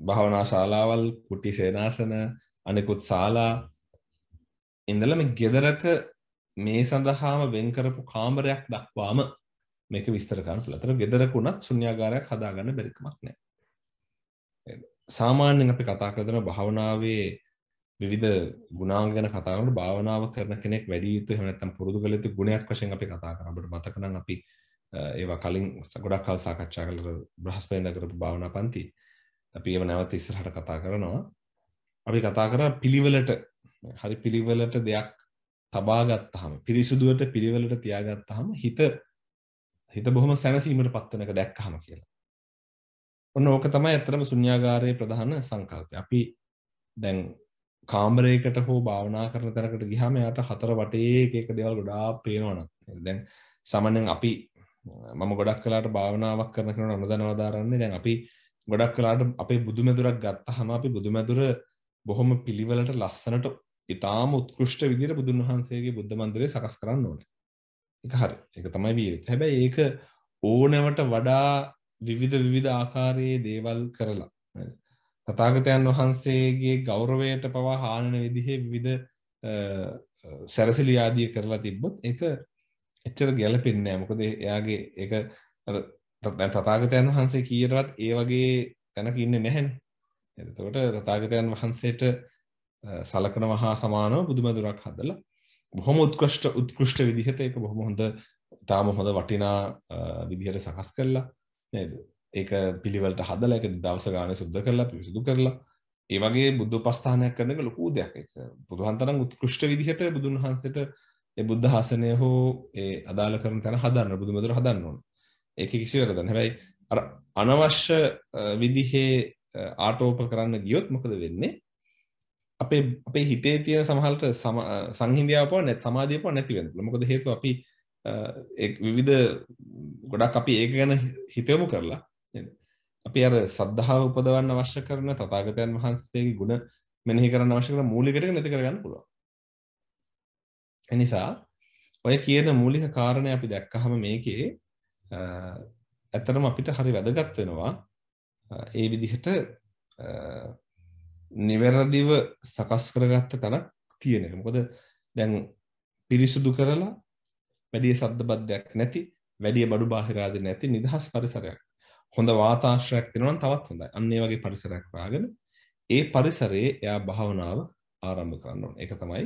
භාවනා ශාලාවල් කුටි සේනාසන අනෙකුත් ශාලා ඉඳලම ගෙදරක මේ සඳහාම වෙන්කරපු කාමරයක් දක්වාම මේක විස්තරකාන්න පුළතර ගෙදරකුණත් සුන්්‍යාගාරයක් හදාගන්න බැරිකමක් නෑ සාමාන්‍යෙන් අපි කතා කරදන භාවනාවේ විවිධ ගුණාංග ගැන කතා කරනකොට භාවනාව කරන කෙනෙක් වැඩි යුතු එහෙම නැත්නම් පුරුදු කළ යුතු ගුණයක් වශයෙන් අපි කතා කරා. අපිට මතක නම් අපි ඒවා කලින් ගොඩක් කල් සාකච්ඡා කළ බ්‍රහස්පතින්දා කරපු භාවනා පන්ති අපි ඒව නැවත ඉස්සරහට කතා කරනවා. අපි කතා කරා පිළිවෙලට හරි පිළිවෙලට දෙයක් තබා ගත්තහම පිරිසුදුවට පිළිවෙලට තියාගත්තහම හිත හිත බොහොම සැනසීමට පත්වනක දැක්කහම කියලා. ඔන්න ඕක තමයි ඇත්තටම ශුන්‍යාගාරයේ ප්‍රධාන සංකල්පය. අපි දැන් කාම්බරයකට හෝ භාවනා කරන තැනකට ගිහම යාට හතර වටේ එක දෙවල් ගොඩා පේනවන දැන් සමනෙන් අපි මම ගොඩක් කලාට භාවනාවක් කරන කරන අනදනවදාරන්නේ දැන් අපි ගොඩක් කලාට අපේ බුදුමැදුරක් ගත්ත හම අපි බුදුමැදුර බොහොම පිළිවලට ලස්සනට ඉතාම උත්කෘෂ්ට විදිර බුදුන් වහන්සේගේ බුද්ධමන්දරය සකස් කරන්න ඕන එක හරි එක තමයි වීර හැබැයි ඒක ඕනවට වඩා විවිධ විවිධ ආකාරයේ දේවල් කරලා තතාගතයන් වහන්සේගේ ගෞරවයට පවා හානන විදිහේ විධ සැරසිලි ආදිය කරලා තිබ්බොත් එක එච්චර ගැලපෙන්නේ මොකද එයාගේ එක තතාගතයන් වහන්සේ කියරවත් ඒ වගේ තැනක ඉන්න නැහැන් එතකොට තතාගතයන් වහන්සේට සලකන වහා සමානව බුදුමදුරක් හදලා බොහොම උත්කෘෂ්ට උත්කෘෂ්ට විදිහට ඒක බොහොම හොඳ ඉතාම හොඳ වටිනා විදිහට සකස් කරලා නේද ඒක පිළිවලට හදලක දවස ගාන සුද්ද කරලා පිවිසිදු කරලා ඒවගේ බුද්ධ පස්ථානයක් කරනක ලොකූ දෙයක් බුදුහන්තරම් උත්කෘෂ්ට විදිහට බුදුන් වහන්සට බුද්ධහසනය හෝ ඒ අදාල කරන තැන හදන්න බුදුමදුර හදන්න ඕන ඒක කිසි වැරදන්න හැබැයි අර අනවශ්‍ය විදිහේ ආටෝප කරන්න ගියොත් මොකද වෙන්නේ අපේ අපේ හිතේ තියෙන සමහලට සංහිදියාව නැත් සමාධියප නැතිවෙන මොකද හේතු අපි විවිධ ගොඩක් අපි ඒක ගැන හිතයමු කරලා අපි අර සද්ධාව උපදවන්න අවශ්‍ය කරන තතාගතයන් වහන්සේගේ ගුණ මෙනෙහි කරන්න අවශ්‍ය කරන මූලිකට නැති කරගන්න පුළුවන්. එනිසා ඔය කියන මූලික කාරණය අපි දැක්කහම මේකේ ඇත්තටම අපිට හරි වැදගත් වෙනවා ඒ විදිහට නිවැරදිව සකස් කරගත්ත තැනක් තියෙන එක. මොකද දැන් පිරිසුදු කරලා වැඩි සද්දබද්දයක් නැති, වැඩි බඩු බාහිරාදී නැති නිදහස් පරිසරයක් හොඳ වාතාශ්‍රයක් තිරනම් තවත් හොඳයි අන්නේ වගේ පරිසරයක් හොයාගෙන ඒ පරිසරයේ එයා භාවනාව ආරම්භ කරන්න ඕන. ඒක තමයි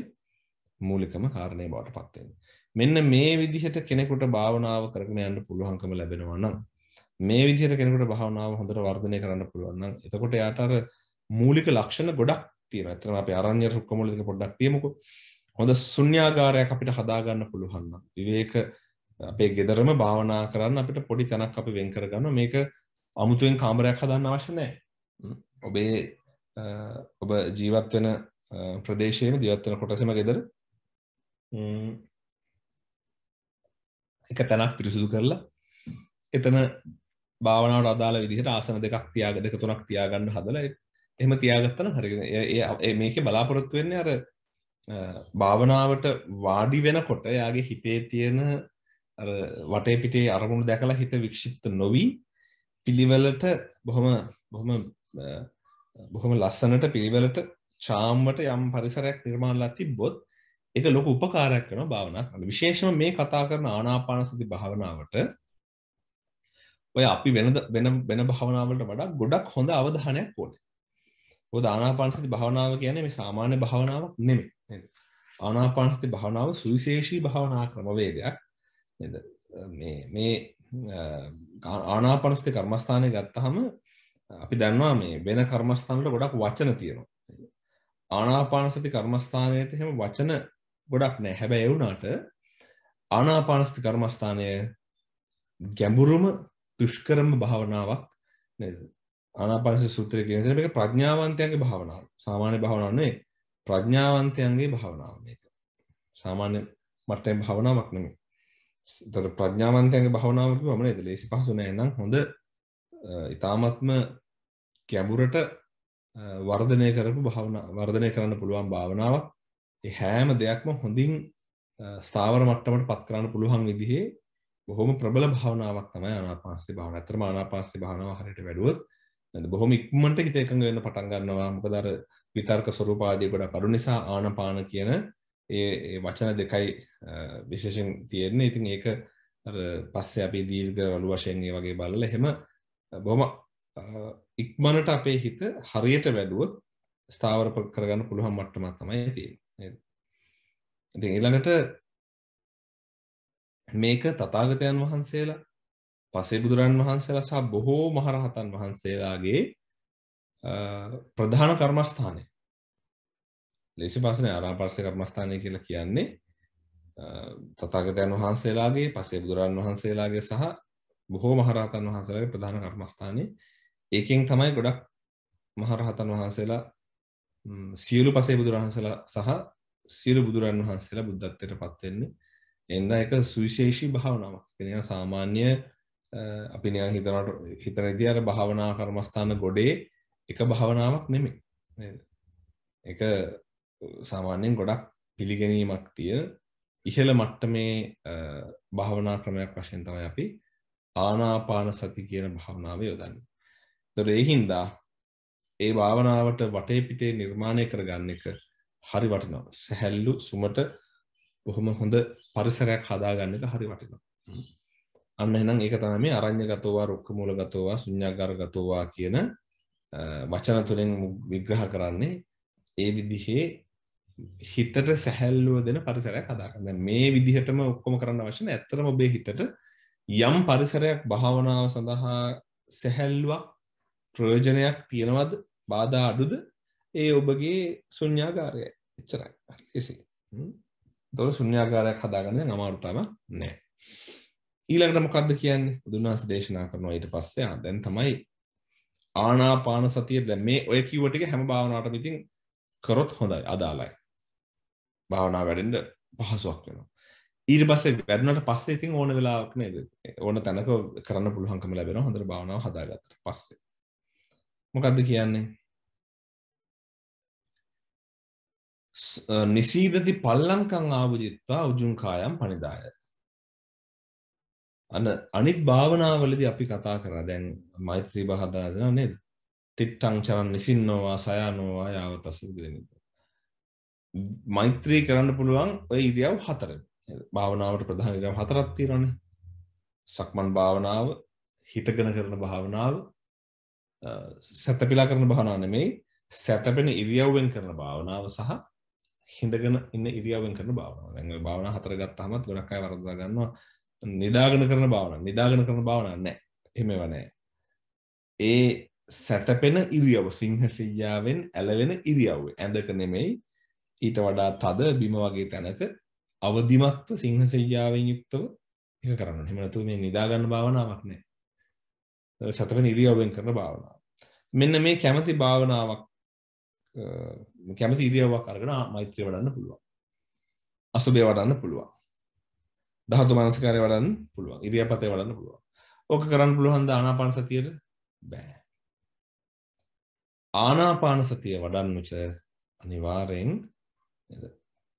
මූලිකම කාරණේ බවට පත් වෙන්නේ. මෙන්න මේ විදිහට කෙනෙකුට භාවනාව කරගෙන යන්න පුළුවන්කම ලැබෙනවා නම් මේ විදිහට කෙනෙකුට භාවනාව හොඳට වර්ධනය කරන්න පුළුවන් නම් එතකොට එයාට අර මූලික ලක්ෂණ ගොඩක් තියෙනවා. ඇත්තටම අපි ආරණ්‍ය රුක්කමුල දෙක පොඩ්ඩක් තියමුකෝ. හොඳ ශුන්‍යාගාරයක් අපිට හදාගන්න පුළුවන් නම් විවේක අපේ ගෙදරම භාවනා කරන්න අපිට පොඩි තැනක් අපි වෙන් කරගන්න මේක අමුතුවෙන් කාමරයක් හදන්න අවශ්‍ය නෑ ඔබේ ඔබ ජීවත් වෙන ප්‍රදේශයම ජීවත්වන කොටසම ගෙදර එක තැනක් පිරිසුදු කරලා එතන භාවනාවට අදාළ විදිහට ආසන දෙකක් තියාග දෙක තුනක් තියාගන්න හදලා එහෙම තියාගත්තන හරි මේක බලාපොරොත්තු වෙන්නේ අර භාවනාවට වාඩි වෙනකොට යාගේ හිතේ තියෙන වටේ පිටේ අරමුණු දැකලා හිත වික්ෂිප්ත නොවී පිළිවෙලට බොහොම බොහොම බොහොම ලස්සනට පිළිවෙලට චාම්මට යම් පරිසරයක් නිර්මාණලා තිබ්බොත් එක ලොක උපකාරයක් වෙන භාවනක් විශේෂම මේ කතා කරන ආනාපානසති භාවනාවට ඔය අපි වෙන වෙන වෙන භාවනාවලට වඩා ගොඩක් හොඳ අවධානයක් ඕනේ. මොකද ආනාපානසති භාවනාව කියන්නේ මේ සාමාන්‍ය භාවනාවක් නෙමෙයි. ආනාපානසති භාවනාව සුවිශේෂී භාවනා ක්‍රමවේදයක්. මේ ආනාපනස්ති කර්මස්ථානය ගත්තහම අපි දන්නවා මේ වෙන කර්මස්ථානට ගොඩක් වචන තියෙනවා ආනාපානසති කර්මස්ථානයට හෙම වචන ගොඩක් නෑ හැබැ එවුනාට ආනාපානස්ති කර්මස්ථානය ගැඹුරුම දුෂ්කරම භාවනාවක් ආනාපානස සූත්‍රය කියන දේ මේක ප්‍රඥාවන්තයන්ගේ භාවනාව. සාමාන්‍ය භාවනාවක් නෙවෙයි. ප්‍රඥාවන්තයන්ගේ භාවනාව මේක. සාමාන්‍ය මට්ටමේ භාවනාවක් නෙමෙයි. තර ප්‍රඥාවන්තයන්ගේ භාවනාවට පමණ ඇද ලේසි පහසු නෑ නම් හොඳ ඉතාමත්ම කැඹුරට වර්ධනය කරපු භාවනා වර්ධනය කරන්න පුළුවන් භාවනාවක් ඒ හෑම දෙයක්ම හොඳින් ස්ථාවර මට්ටමට පත් කරන්න පුළුවන් විදිහේ බොහොම ප්‍රබල භාවනාවක් තමයි ආනාපානසති භාවනාව. ඇත්තටම ආනාපානසති භාවනාව හරියට වැඩුවොත් බොහොම ඉක්මනට හිත එකඟ වෙන්න පටන් ගන්නවා. මොකද අර විතර්ක ස්වરૂප ආදී ගොඩක් අඩු නිසා ආනාපාන කියන ඒ වචන දෙකයි විශේෂෙන් තියෙන්නේ ඉතින් ඒක පස්සේ අපි දීර්ග වලු වශයෙන්ගේ වගේ බලල හෙම බොම ඉක්මනට අපේ හිත හරියට වැඩුවත් ස්ථාවර කරගන්න පුළුවන් මට්ටමත් තමයි තියෙන ඉති ඉළඟට මේක තතාගතයන් වහන්සේලා පසේ බුදුරන් වහන්සේලා සහ බොහෝ මහරහතන් වහන්සේලාගේ ප්‍රධාන කර්මස්ථානය ලේසි පසන ආරාපර්ශය කර්මස්ථානය කියලා කියන්නේ තතාගතයන් වහන්සේලාගේ පසේ බුදුරන් වහන්සේලාගේ සහ බොහෝ මහරහතන් වහන්සේලාගේ ප්‍රධාන කර්මස්ථානය ඒකෙන් තමයි ගොඩක් මහරහතන් වහන්සේලා සියලු පසේ බුදුරහන්සලා සහ සියලු බුදුරන් වහන්සේලා බුද්ධත්වයට පත්වෙන්නේ එන්න එක සුවිශේෂී භාවනාවක් කෙන සාමාන්‍ය අපි නියන් හිතනට හිතනදි අර භාවනා කර්මස්ථාන ගොඩේ එක භාවනාවක් නෙමේ එක සාමාන්‍යයෙන් ගොඩක් පිළිගැනීමක් තියෙන ඉහළ මට්ටමේ භාවනා ක්‍රමයක් වශයෙන් තමයි අපි ආනාපාන සති කියන භාවනාව යොදන්නේ. ඒතර ඒ හින්දා ඒ භාවනාවට වටේ පිටේ නිර්මාණය කරගන්න එක හරි වටිනවා. සැහැල්ලු සුමට බොහොම හොඳ පරිසරයක් හදාගන්න එක හරි වටිනවා. අන්න එහෙනම් ඒක තමයි මේ අරඤ්‍යගතෝවා රුක්කමූලගතෝවා ශුඤ්ඤාගාරගතෝවා කියන වචන තුලින් විග්‍රහ කරන්නේ ඒ විදිහේ හිතට සැහැල්ලුව දෙන පරිසරයක් හදාගන්න මේ විදිහටම ඔක්කොම කරන්න වශන ඇත්තරම ඔබේ හිතට යම් පරිසරයක් භාවනාව සඳහා සැහැල්ලුවක් ප්‍රයෝජනයක් තියෙනවද බාධා අඩුද ඒ ඔබගේ සුඥාගාරය එච්චරයි එසි දොර සුඥාගාරයක් හදාගන්න නමාරුතාව නෑ ඊළඟට මොකක්ද කියන්නේ බුදුනාස් දේශනා කරනවා ඊට පස්සේ දැන් තමයි ආනාපාන සතිය දැන් මේ ඔය කිව්වට හැම භාවනාවටම ඉතින් කරොත් හොඳයි අදාළයි භාවනා වැඩෙන්ට පහසුවක් වෙනවා ඊට පස්සේ වැඩනට පස්සේ ඉතින් ඕන වෙලාවක් නේද ඕන තැනක කරන්න පුළුවන්කම ලැබෙන හොඳට භාවනාව හදාගත්තට පස්සේ මොකක්ද කියන්නේ නිසීදති පල්ලංකං ආවජිත්වා උජුම් කායම් පනිදාය අන අනිත් භාවනාවලදී අපි කතා කරා දැන් මෛත්‍රී භාවනා දෙනවා නේද තිට්ඨං චරන් නිසින්නෝවා සයනෝවා යාවතස දිනෙන්නේ මෛත්‍රී කරන්න පුළුවන් ඔය ඉරියව් හතර භාවනාවට ප්‍රධාන ඉරියව් හතරක් තියෙනවානේ සක්මන් භාවනාව හිටගෙන කරන භාවනාව සැතපීලා කරන භාවනාව නෙමෙයි සැතපෙන ඉරියව්වෙන් කරන භාවනාව සහ හිඳගෙන ඉන්න ඉරියව්වෙන් කරන භාවනාව. දැන් ওই භාවනා හතර ගත්තාමත් ගොඩක් අය වරදවා ගන්නවා නිදාගෙන කරන භාවනාව. නිදාගෙන කරන භාවනාවක් නැහැ. එහෙම ඒවා නැහැ. ඒ සැතපෙන ඉරියව සිංහ සීයාවෙන් ඇලවෙන ඉරියව්ව. ඇඳක නෙමෙයි ඊට වඩා තද බිම වගේ තැනක අවදිමත්ව සිංහසෙල්යාවෙන් යුක්තව එක කරන්න හෙමනතු මේ නිදාගන්න භාවනාවක් නෑ සතව නිරියවෙන් කරන භාවනාව මෙන්න මේ කැමති භාවනාවක් කැමති ඉදිියවක් අරගෙන මෛත්‍රය වඩන්න පුළුවන් අසුබේ වඩන්න පුළුවන් දහතු මනස්කාරය වඩන්න පුළුවන් ඉරියපතය වඩන්න පුළුවන් ඕක කරන්න පුළුවන්ද ආනාපාන සතියට බෑ ආනාපාන සතිය වඩන්නුච අනිවාරයෙන්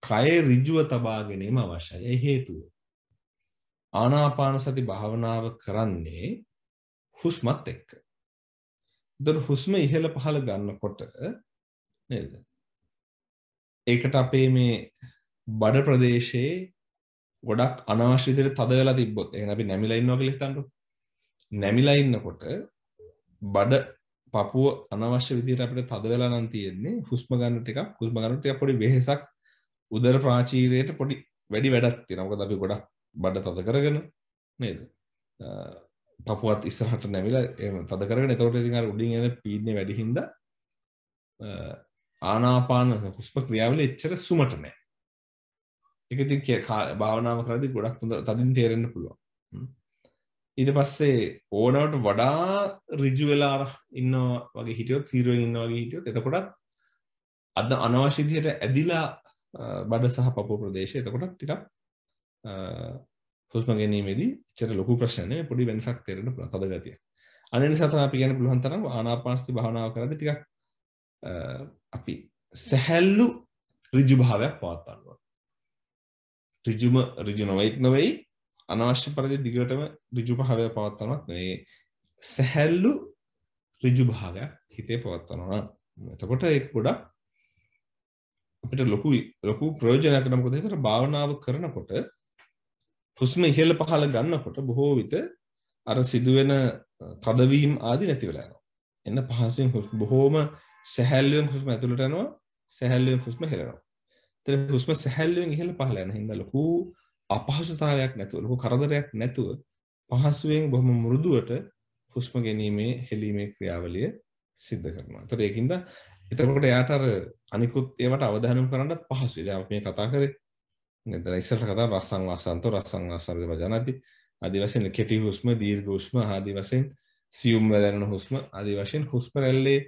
කය ඍජුව තබා ගැනීම අවශ්‍යයි. ඒ හේතුව ආනාපාන සති භාවනාව කරන්නේ හුස්මත් එක්ක. එතකොට හුස්ම ඉහළ පහළ ගන්නකොට නේද? ඒකට අපේ මේ බඩ ප්‍රදේශයේ ගොඩක් අනවශ්‍ය විදිහට තද වෙලා තිබ්බොත් එහෙනම් අපි නැමිලා ඉන්නවා කියලා හිතන්නකො. නැමිලා ඉන්නකොට බඩ පපුුව අනවශ්‍ය විදිර අපට තද වෙලා නම් තියෙන්නේ හුස්ම ගන්නට එකක් හුස්ම ගන්නට පොඩි වෙහෙසක් උදර ප්‍රාචීරයට පොඩි වැඩි වැඩක් තියෙනකද අපි ගොඩක් බඩ තද කරගෙන නේද පපුවත් ඉස්සරහට නැමිලා එම තද කරගෙන එතකොට ඉතින් අර උඩින් එන පීඩනේ වැඩි හින්දා ආනාපාන හුස්ම ක්‍රියාවල එච්චර සුමට නැහැ ඒක ඉතින් භාවනාව කරද්දී ගොඩක් තදින් තේරෙන්න පුළුවන් ඊට පස්සේ ඕනවට වඩා රිජු වෙලා ඉන්නවා වගේ හිටියොත් සීරුවෙන් ඉන්න වගේ හිටියොත් එතකොටත් අද අනවශ්‍යදියට ඇදිලා බඩ සහ පපු ප්‍රදේශ එතකොටත් ටිකක් හුස්ම ගැනීමේදී චර ලොකු ප්‍රශ්නය පොඩි වෙනසක් තෙරෙන පුළ තද ගතිය අනනි සතම අපි ගැන පුළහන් තරම් ආනාපානස්ති භාවනාව කරද ටිකක් අපි සැහැල්ලු රිජු භාවයක් පවත්තන්නවා රිජුම රිජු නොවයිත් නොවෙයි අනවශ්‍ය පරදි දිගටම රිජු භාවය පවත්වනත් නේ සැහැල්ලු රිජු භාවයක් හිතේ පවත්වනවා එතකොට එක් ගොඩක් අපිට ලොකු ලොකු ප්‍රයෝජනයක් නමකොද හිතට භාවනාව කරනකොට හුස්ම ඉහළ පහළ ගන්නකොට බොහෝ විට අර සිදුවෙන තදවීම් ආදී නැති වෙලා යනවා එන්න පහසෙන් බොහෝම සැහැල්ලුවෙන් හුස්ම ඇතුළට යනවා සැහැල්ලුවෙන් හුස්ම හෙලනවා එතන හුස්ම සැහැල්ලුවෙන් ඉහළ පහළ යන හින්දා ලොකු අපහසුතාවයක් නැතුව ලොකු කරදරයක් නැතුව පහසුවෙන් බොහොම මෘදුවට හුස්ම ගැනීමේ හෙලීමේ ක්‍රියාවලිය සිද්ධ කරනවා. ඒතර ඒකින්ද එතකොට එයාට අර අනිකුත් ඒවට අවධානය කරන්නත් පහසුයි. දැන් අපි මේ කතා කරේ නේද? ඉස්සරට කතා රසං වාසන්තෝ රසං වාසන්තෝ වජනති. ආදි වශයෙන් කෙටි හුස්ම, දීර්ඝ හුස්ම, ආදි වශයෙන් සියුම් වැදෙන හුස්ම, ආදි වශයෙන් හුස්ම රැල්ලේ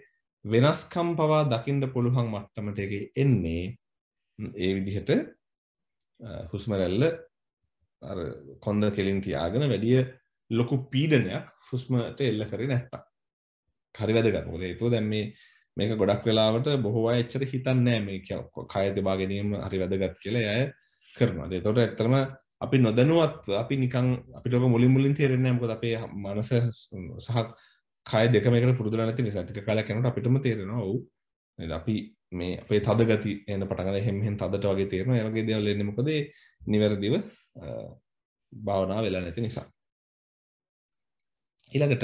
වෙනස්කම් පවා දකින්න පුළුවන් මට්ටමට එන්නේ ඒ විදිහට හුස්ම රැල්ල කොන්ද කෙලින් තියාගෙන වැඩිය ලොකු පීඩනයක් හුස්මට එල්ල කරේ නැත්තම් හරි වැදගන්න ේතු දැම් මේ මේක ගොඩක් වෙලාවට බොහෝ එච්චර හිතන්නෑ මේ කය දෙබා ගැනීම හරි වැදගත් කියලා ඇය කරනවාද තොට ඇත්තරම අපි නොදැනුවත් අපි නිකං අපිටක මුලින් මුලින් තේරෙනයමකොද අපේ මනස සහ කය දෙකමක පුරදුල නැති නිසාටික කල කැනට අපිටම තේරෙනවා ඔවු අපි මේ අපේ තද ගති එන පටගල හෙමෙන් තදට වගේ තේරෙන යගේ දෙවල් එන්නමකදේ නිවැරදිව භාවනාව වෙලා නැති නිසා. ඊළඟට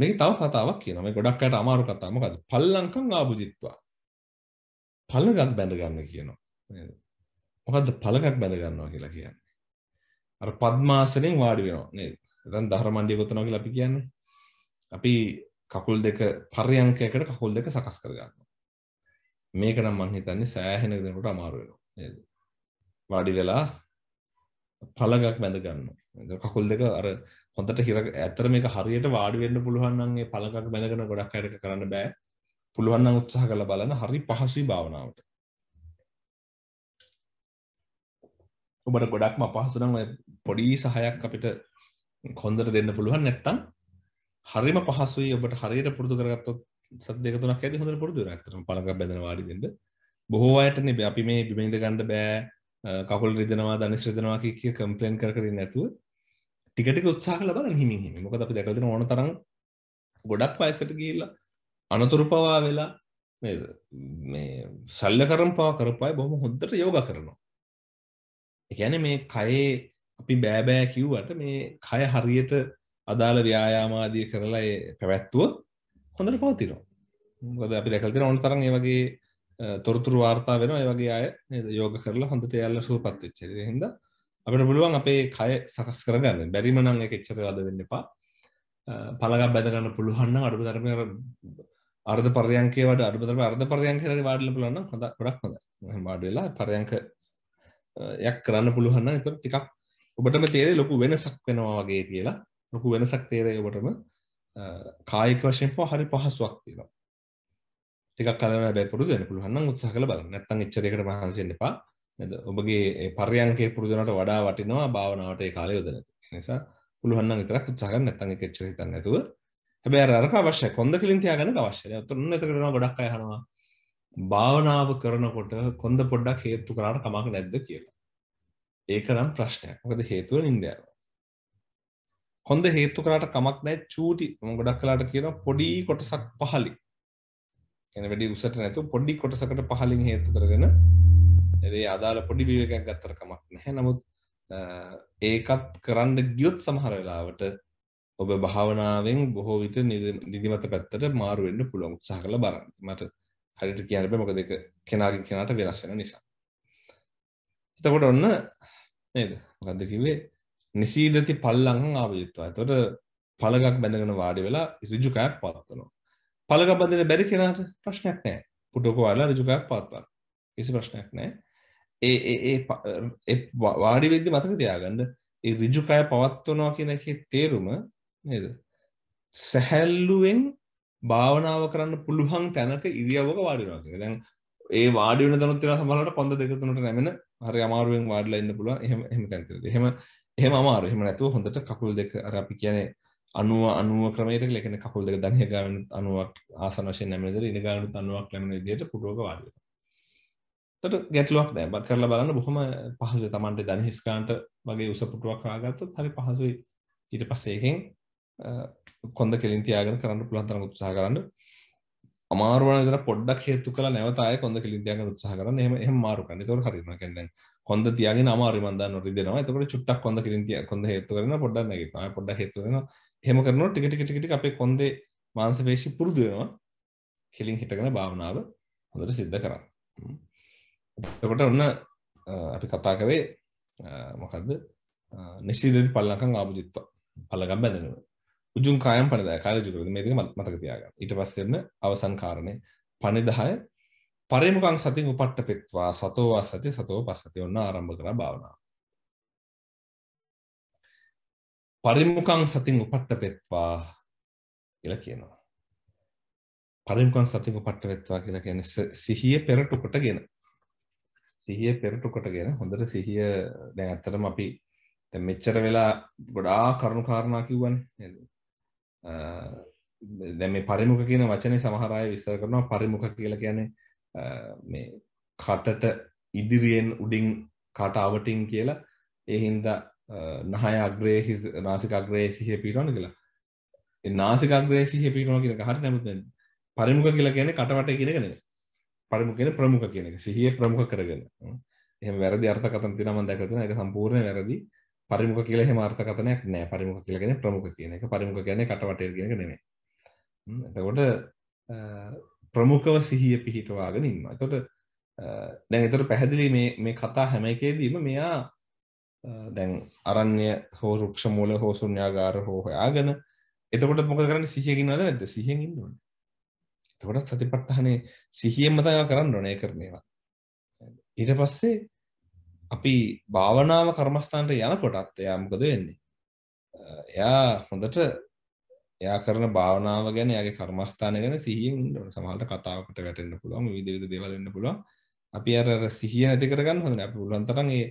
මේ තව කතාවක් කියනවා. මේ ගොඩක් අයට අමාරු කතාවක්. මොකද? පල්ලංකම් ආභුජිත්වා. පළගක් බැඳ ගන්න කියනවා. මොකද්ද පළගක් බැඳ ගන්නවා කියලා කියන්නේ? අර පద్මාසනෙන් වාඩි වෙනවා නේද? දැන් ධර්මණ්ඩිය ගොතනවා කියලා අපි කියන්නේ. අපි කකුල් දෙක පර්යංකයකට කකුල් දෙක සකස් කර ගන්නවා. මේක නම් මම හිතන්නේ සෑහෙන දෙනෙකුට අමාරු වෙනවා නේද? වාඩි වෙලා පළඟක් බැඳ ගන්න කකුල් දෙක අර හොඳට හිර ඇතර මේ හරියට වාඩිවෙන්න පුළුවන්න්ගේ පළඟක් බැඳගෙන ගොඩක් අයට කරන්න බෑ පුළුවන් උත්සාහ කළ බලන හරි පහසුයි භාවනාවට ඔබට ගොඩක්ම පහසුනම් පොඩි සහයක් අපිට කොන්දට දෙන්න පුළුවන් නැත්තම් හරිම පහසුයි ඔබට හරියට පුරදු කරගත්තොත් සත් දෙක තුනක් ඇති හොඳට පුරුදු කරගත්තම පළඟක් බැඳන වාඩි වෙන්න බොහෝ අයටනේ අපි මේ බිමින්ද ගන්න බෑ කකුල් රිදනවා දනිස් රිදනවා කිය කම්පලෙන් කරන්න නැතුව ටිකටක උත්සාහ ලබන හිමි හිම මොකද අපි දැකතින ඕන තරම් ගොඩක් පයිසට ගිල්ලා අනතුරු පවා වෙලා මේ සල්ල කරම් පවා කරපායි බොහොම හොද්දට යෝග කරනවා එකැන මේ කයේ අපි බෑබෑ කිව්වට මේ කය හරියට අදාළ ව්‍යායාමාදිය කරලා පැවැත්තුව හොඳට පවතිනවා ගොද අපි දැකල්තින ඕන තරන් ඒ වගේ තොරතුරු වාර්තා වෙන වගේ අය යෝග කරලා හොඳට යාල්ල සූපත් වෙච්චර හිද අපට පුළුවන් අපේ කය සකස් කරගන්න බැරිමනං එක එච්චර අද වෙන්න එපා පළග බැදගන්න පුළුවන්න අඩු ධර්මය අර්ධ පරයන්කේ වට අඩුතරම අර්ධ පරයන්ක හරි වාඩල පුලන්න හොඳ ගොඩක් හොඳ වාඩ වෙලා පරයන්ක යක් කරන්න පුළුවන්න එතුර ටිකක් ඔබටම තේරේ ලොකු වෙනසක් වෙනවා වගේ කියලා ලොකු වෙනසක් තේරේ ඔබටම කායික වශයෙන් පෝ හරි පහසුවක් තියෙනවා ටික කලන හැබැයි පුරුදු වෙන්න පුළුවන් නම් උත්සාහ කරලා බලන්න. නැත්නම් එච්චරයකට මහන්සි වෙන්න එපා. නේද? ඔබගේ පර්යංකේ පුරුදු වෙනට වඩා වටිනවා භාවනාවට ඒ කාලය යොදන. ඒ නිසා පුළුවන් නම් විතරක් උත්සාහ කරන්න නැත්නම් ඒක එච්චර හිතන්න නැතුව. හැබැයි අර අරක අවශ්‍යයි. කොන්ද කිලින් තියාගන්න අවශ්‍යයි. අතන එතකට යනවා ගොඩක් අය අහනවා. භාවනාව කරනකොට කොන්ද පොඩ්ඩක් හේතු කරාට කමක් නැද්ද කියලා. ඒක නම් ප්‍රශ්නයක්. මොකද හේතුව නින්ද යනවා. කොන්ද හේතු කරාට කමක් නැහැ. චූටි මම ගොඩක් කලාට කියනවා පොඩි කොටසක් පහලින් එන වැඩි උසට නැතු පොඩි කොටසකට පහලින් හේතු කරගෙන ඒ අදාළ පොඩි විවකයක් ගත්තර කමක් නැහැ නමුත් ඒකත් කරන්න ගියොත් සමහර වෙලාවට ඔබ භාවනාවෙන් බොහෝ විට නිදිමත පැත්තට මාරුවෙන්න්න පුළුවන් උත්සාහ කළ බරන්න මට හරිට කියන්න බෑ මොක දෙක කෙනාගින් කෙනාට වෙනස් වෙන නිසා එතකොට ඔන්න නේද මොකද්ද කිව්වේ නිසීදති පල්ලං ආවයුත්වා එතකොට පළගක් බැඳගෙන වාඩි වෙලා ඍජු කයක් පවත්වනවා පළග බඳන බැරි කෙනට ප්‍රශ්නයක් නෑ පුටොක වාලා රජුගයක් පත්වා කිසි ප්‍රශ්නයක් නෑ ඒ වාඩි වෙද්දි මතක තියාගන්න ඒ රිජුකාය පවත්වනවා කියන එකේ තේරුම නේද සැහැල්ලුවෙන් භාවනාව කරන්න පුළුවන් තැනක ඉරියව්වක වාඩි වෙනවා කියන්නේ දැන් ඒ වාඩි වෙන තැනුත් තියෙනවා සමහරවිට කොන්ද දෙක තුනට නැමෙන හරි අමාරුවෙන් වාඩිලා ඉන්න පුළුවන් එහෙම එහෙම තැන් තියෙනවා. එහෙම එහෙම අමාරු. එහෙම නැතුව හොඳට කකුල් දෙක අර අපි කියන්නේ අනුව අනුව ක්‍රමයට ලෙකන කකුල් දෙක දනය ගාන අනුවක් ආසන වශයෙන් නැමෙදර ඉනිගානුත් අනුවක් ලැමෙන විදියට පුටුවක වාඩි තට ගැටලුවක් නෑ බත් කරලා බලන්න බොහොම පහසුයි Tamante දන හිස්කාන්ට වගේ උස පුටුවක් හොයාගත්තොත් හරි පහසුයි ඊට පස්සේ ඒකෙන් කොන්ද කෙලින් තියාගෙන කරන්න පුළුවන් තරම් උත්සාහ කරන්න අමාරුව නම් විතර පොඩ්ඩක් හේතු කළා නැවත ආයෙ කොන්ද කෙලින් තියාගෙන උත්සාහ කරන්න එහෙම එහෙම මාරු කරන්න ඒක හරියනවා කියන්නේ දැන් කොන්ද තියාගෙන අමාරුයි මන් දන්නව රිදෙනවා එතකොට චුට්ටක් කොන්ද කෙලින් තියා කොන්ද හේතු කරන පොඩ්ඩක් නැගිටිනවා පොඩ්ඩක් හේතු කරනවා හෙම කරන ටික ටික ටික ටික අපේ කොන්දේ මාංශ පේශි පුරුදු වෙනවා කෙලින් හිටගෙන භාවනාව හොඳට සිද්ධ කරන්න. එතකොට ඔන්න අපි කතා කරේ මොකද්ද? නිශ්චිතදී පල්ලංකම් ආභුජිත්ව පල්ලංකම් බඳගෙන. උජුං කායම් පණිදාය කාලජුකරද මේ දෙක මතක තියාගන්න. ඊට පස්සේ එන්න අවසන් කාරණේ පණිදාය පරිමුඛං සතින් උපට්ඨපෙත්වා සතෝවා සති සතෝ පස්සති ඔන්න ආරම්භ කරා භාවනාව. පරිමුකං සතින් උපට්ටපෙත්වා කියලා කියනවා. පරිමුකං සතින් උපට්ටපෙත්වා කියලා කියන්නේ සිහිය පෙරට කොටගෙන. සිහිය පෙරට කොටගෙන හොඳට සිහිය දැන් ඇත්තටම අපි දැන් මෙච්චර වෙලා ගොඩාක් කරුණු කාරණා කිව්වනේ නේද? දැන් මේ පරිමුඛ කියන වචනේ සමහර අය විස්තර කරනවා පරිමුඛ කියලා කියන්නේ මේ කටට ඉදිරියෙන් උඩින් කට අවටින් කියලා ඒ හින්දා නහය අග්‍රේ නාසික අග්‍රේ සිහිය පිටවන කියලා නාසික අග්‍රේ සිහිය පිටවන කියන හරි නැමත පරිමුඛ කියලා කියන්නේ කටවට කියන එක නෙවෙයි පරිමුඛ කියන්නේ ප්‍රමුඛ කියන එක සිහිය ප්‍රමුඛ කරගෙන එහෙම වැරදි අර්ථකථන තියෙනවා මම දැකලා තියෙනවා ඒක සම්පූර්ණ වැරදි පරිමුඛ කියලා එහෙම අර්ථකථනයක් නෑ පරිමුඛ කියලා කියන්නේ ප්‍රමුඛ කියන එක පරිමුඛ කියන්නේ කටවටේ කියන එක නෙමෙයි එතකොට ප්‍රමුඛව සිහිය පිහිටවාගෙන ඉන්නවා එතකොට දැන් එතකොට පැහැදිලි මේ මේ කතා හැම එකේදීම මෙයා දැන් අරන්‍ය හෝ රුක්ෂ මූල හෝ සුන්‍යාගාර හෝ හොයාගෙන එතකොට මොකද කරන්නේ සිහියකින් නේද නැද්ද සිහියෙන් ඉන්න ඕනේ එතකොටත් සතිපට්ඨානේ සිහියෙන්ම තමයි කරන්න ඕනේ කරන ඒවා ඊට පස්සේ අපි භාවනාව කර්මස්ථානට යනකොටත් එයා මොකද වෙන්නේ එයා හොඳට එයා කරන භාවනාව ගැන එයාගේ කර්මස්ථානය ගැන සිහියෙන් ඉන්න ඕනේ සමහරවිට කතාවකට වැටෙන්න පුළුවන් විවිධ විවිධ දේවල් වෙන්න පුළුවන් අපි අර සිහිය නැති කරගන්න හොඳ නෑ අපි පුළුවන් තරම් ඒ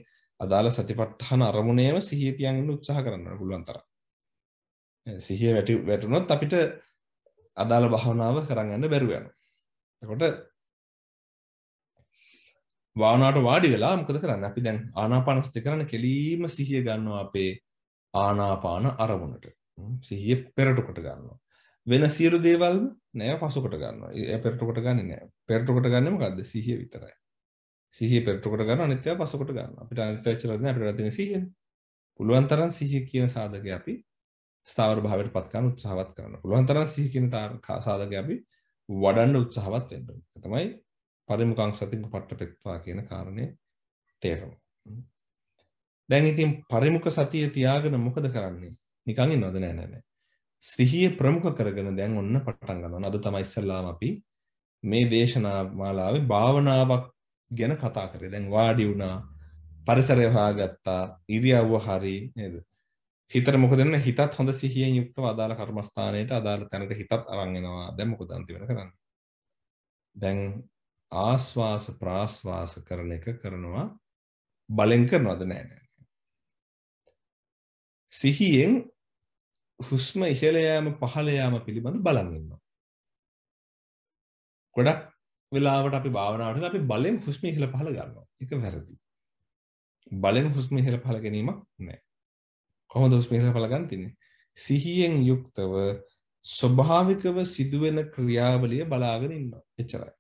අදාළ සතිපට්ඨාන අරමුණේම සිහිය තියාගෙන උත්සාහ කරන්න පුළුවන් තරම් සිහිය වැටි වැටුනොත් අපිට අදාළ භාවනාව කරගන්න බැරුව යනවා එතකොට භාවනාවට වාඩි වෙලා මොකද කරන්නේ අපි දැන් ආනාපාන සති කරන්න කෙලීම සිහිය ගන්නවා අපේ ආනාපාන අරමුණට සිහිය පෙරට කොට ගන්නවා වෙන සියලු දේවල්ම නෑ පසුකොට ගන්නවා. ඒ පෙරට කොට ගන්නේ නෑ. පෙරට කොට ගන්නේ මොකද්ද? සිහිය විතරයි. සිහිය පෙරටකොට ගන්න අනිත්‍යය පසුකොට ගන්න අපිට අනිත්‍ය වෙච්ච දේ අපිට රැඳෙන සිහියනේ පුළුවන් තරම් සිහිය කියන සාධකය අපි ස්ථාවර භාවයට පත් කරන්න උත්සාහවත් කරන්න පුළුවන් තරම් සිහිය කියන සාධකය අපි වඩන්න උත්සාහවත් වෙන්න ඕනේ තමයි පරිමුඛං සතිං පට්ටපෙත්වා කියන කාරණේ තේරුම දැන් ඉතින් පරිමුඛ සතිය තියාගෙන මොකද කරන්නේ නිකන් ඉන්නවද නෑ නෑ සිහිය ප්‍රමුඛ කරගෙන දැන් ඔන්න පටන් ගන්නවා අද තමයි ඉස්සල්ලාම අපි මේ දේශනා මාලාවේ භාවනාවක් ගැන කතා කරේ දැන් වාඩි වුණා පරිසරය හොයාගත්තා ඉරියව්ව හරි නේද හිතර මොකදන්න හිතත් හොඳ සිහියෙන් යුක්තව අදාළ කර්මස්ථානයට අදාළ තැනට හිතත් අරංගෙනවා දැම කොදන්ති වෙන කරන්න දැන් ආස්වාස ප්‍රාශ්වාස කරන එක කරනවා බලෙන් කරනවද නෑන සිහියෙන් හුස්ම ඉහලයාම පහලයාම පිළිබඳ බලන්ගන්නවා ගොඩක් වෙලාවට අපි භාවනාවට අපි බලෙන් හුස්ම ඉහළ පහළ ගන්නවා. ඒක වැරදි. බලෙන් හුස්ම ඉහළ පහළ ගැනීමක් නැහැ. කොහොමද හුස්ම ඉහළ පහළ ගන්න තින්නේ? සිහියෙන් යුක්තව ස්වභාවිකව සිදුවෙන ක්‍රියාවලිය බලාගෙන ඉන්නවා. එච්චරයි.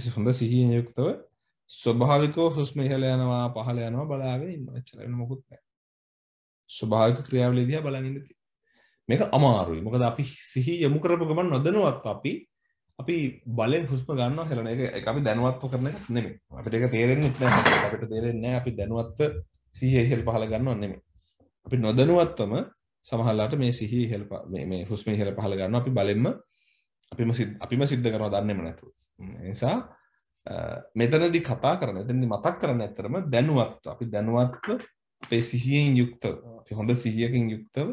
සිත හොඳ සිහියෙන් යුක්තව ස්වභාවිකව හුස්ම ඉහළ යනවා පහළ යනවා බලාගෙන ඉන්නවා. එච්චරයි වෙන මොකුත් නැහැ. ස්වභාවික ක්‍රියාවලිය දිහා බලන් ඉන්න තියෙනවා. මේක අමාරුයි. මොකද අපි සිහිය යොමු කරපු ගමන් නොදැනුවත් අපි අපි බලෙන් හුස්ම ගන්න කරන එක අපි දැනුවත්ව කරන එක නෙම අපිට එක තේරෙන් න අපිට තේරෙන්න අපි දැනුවත්ව සිහේහෙල් පහල ගන්න නෙම අපි නොදනුවත්වම සමහල්ලාට මේ සිහි හෙල් මේ හුස්ම හෙල පහල ගන්න අපි බලෙන්ම අපිම අපිම සිද්ධ කරවා දන්නෙම නැතු නිසා මෙතනදි කතා කරන එතනදි මතක් කරන ඇතරම දැනුවත් අපි දැනුවත්ව අපේ සිහියෙන් යුක්ත අපි හොඳ සිහියකින් යුක්තව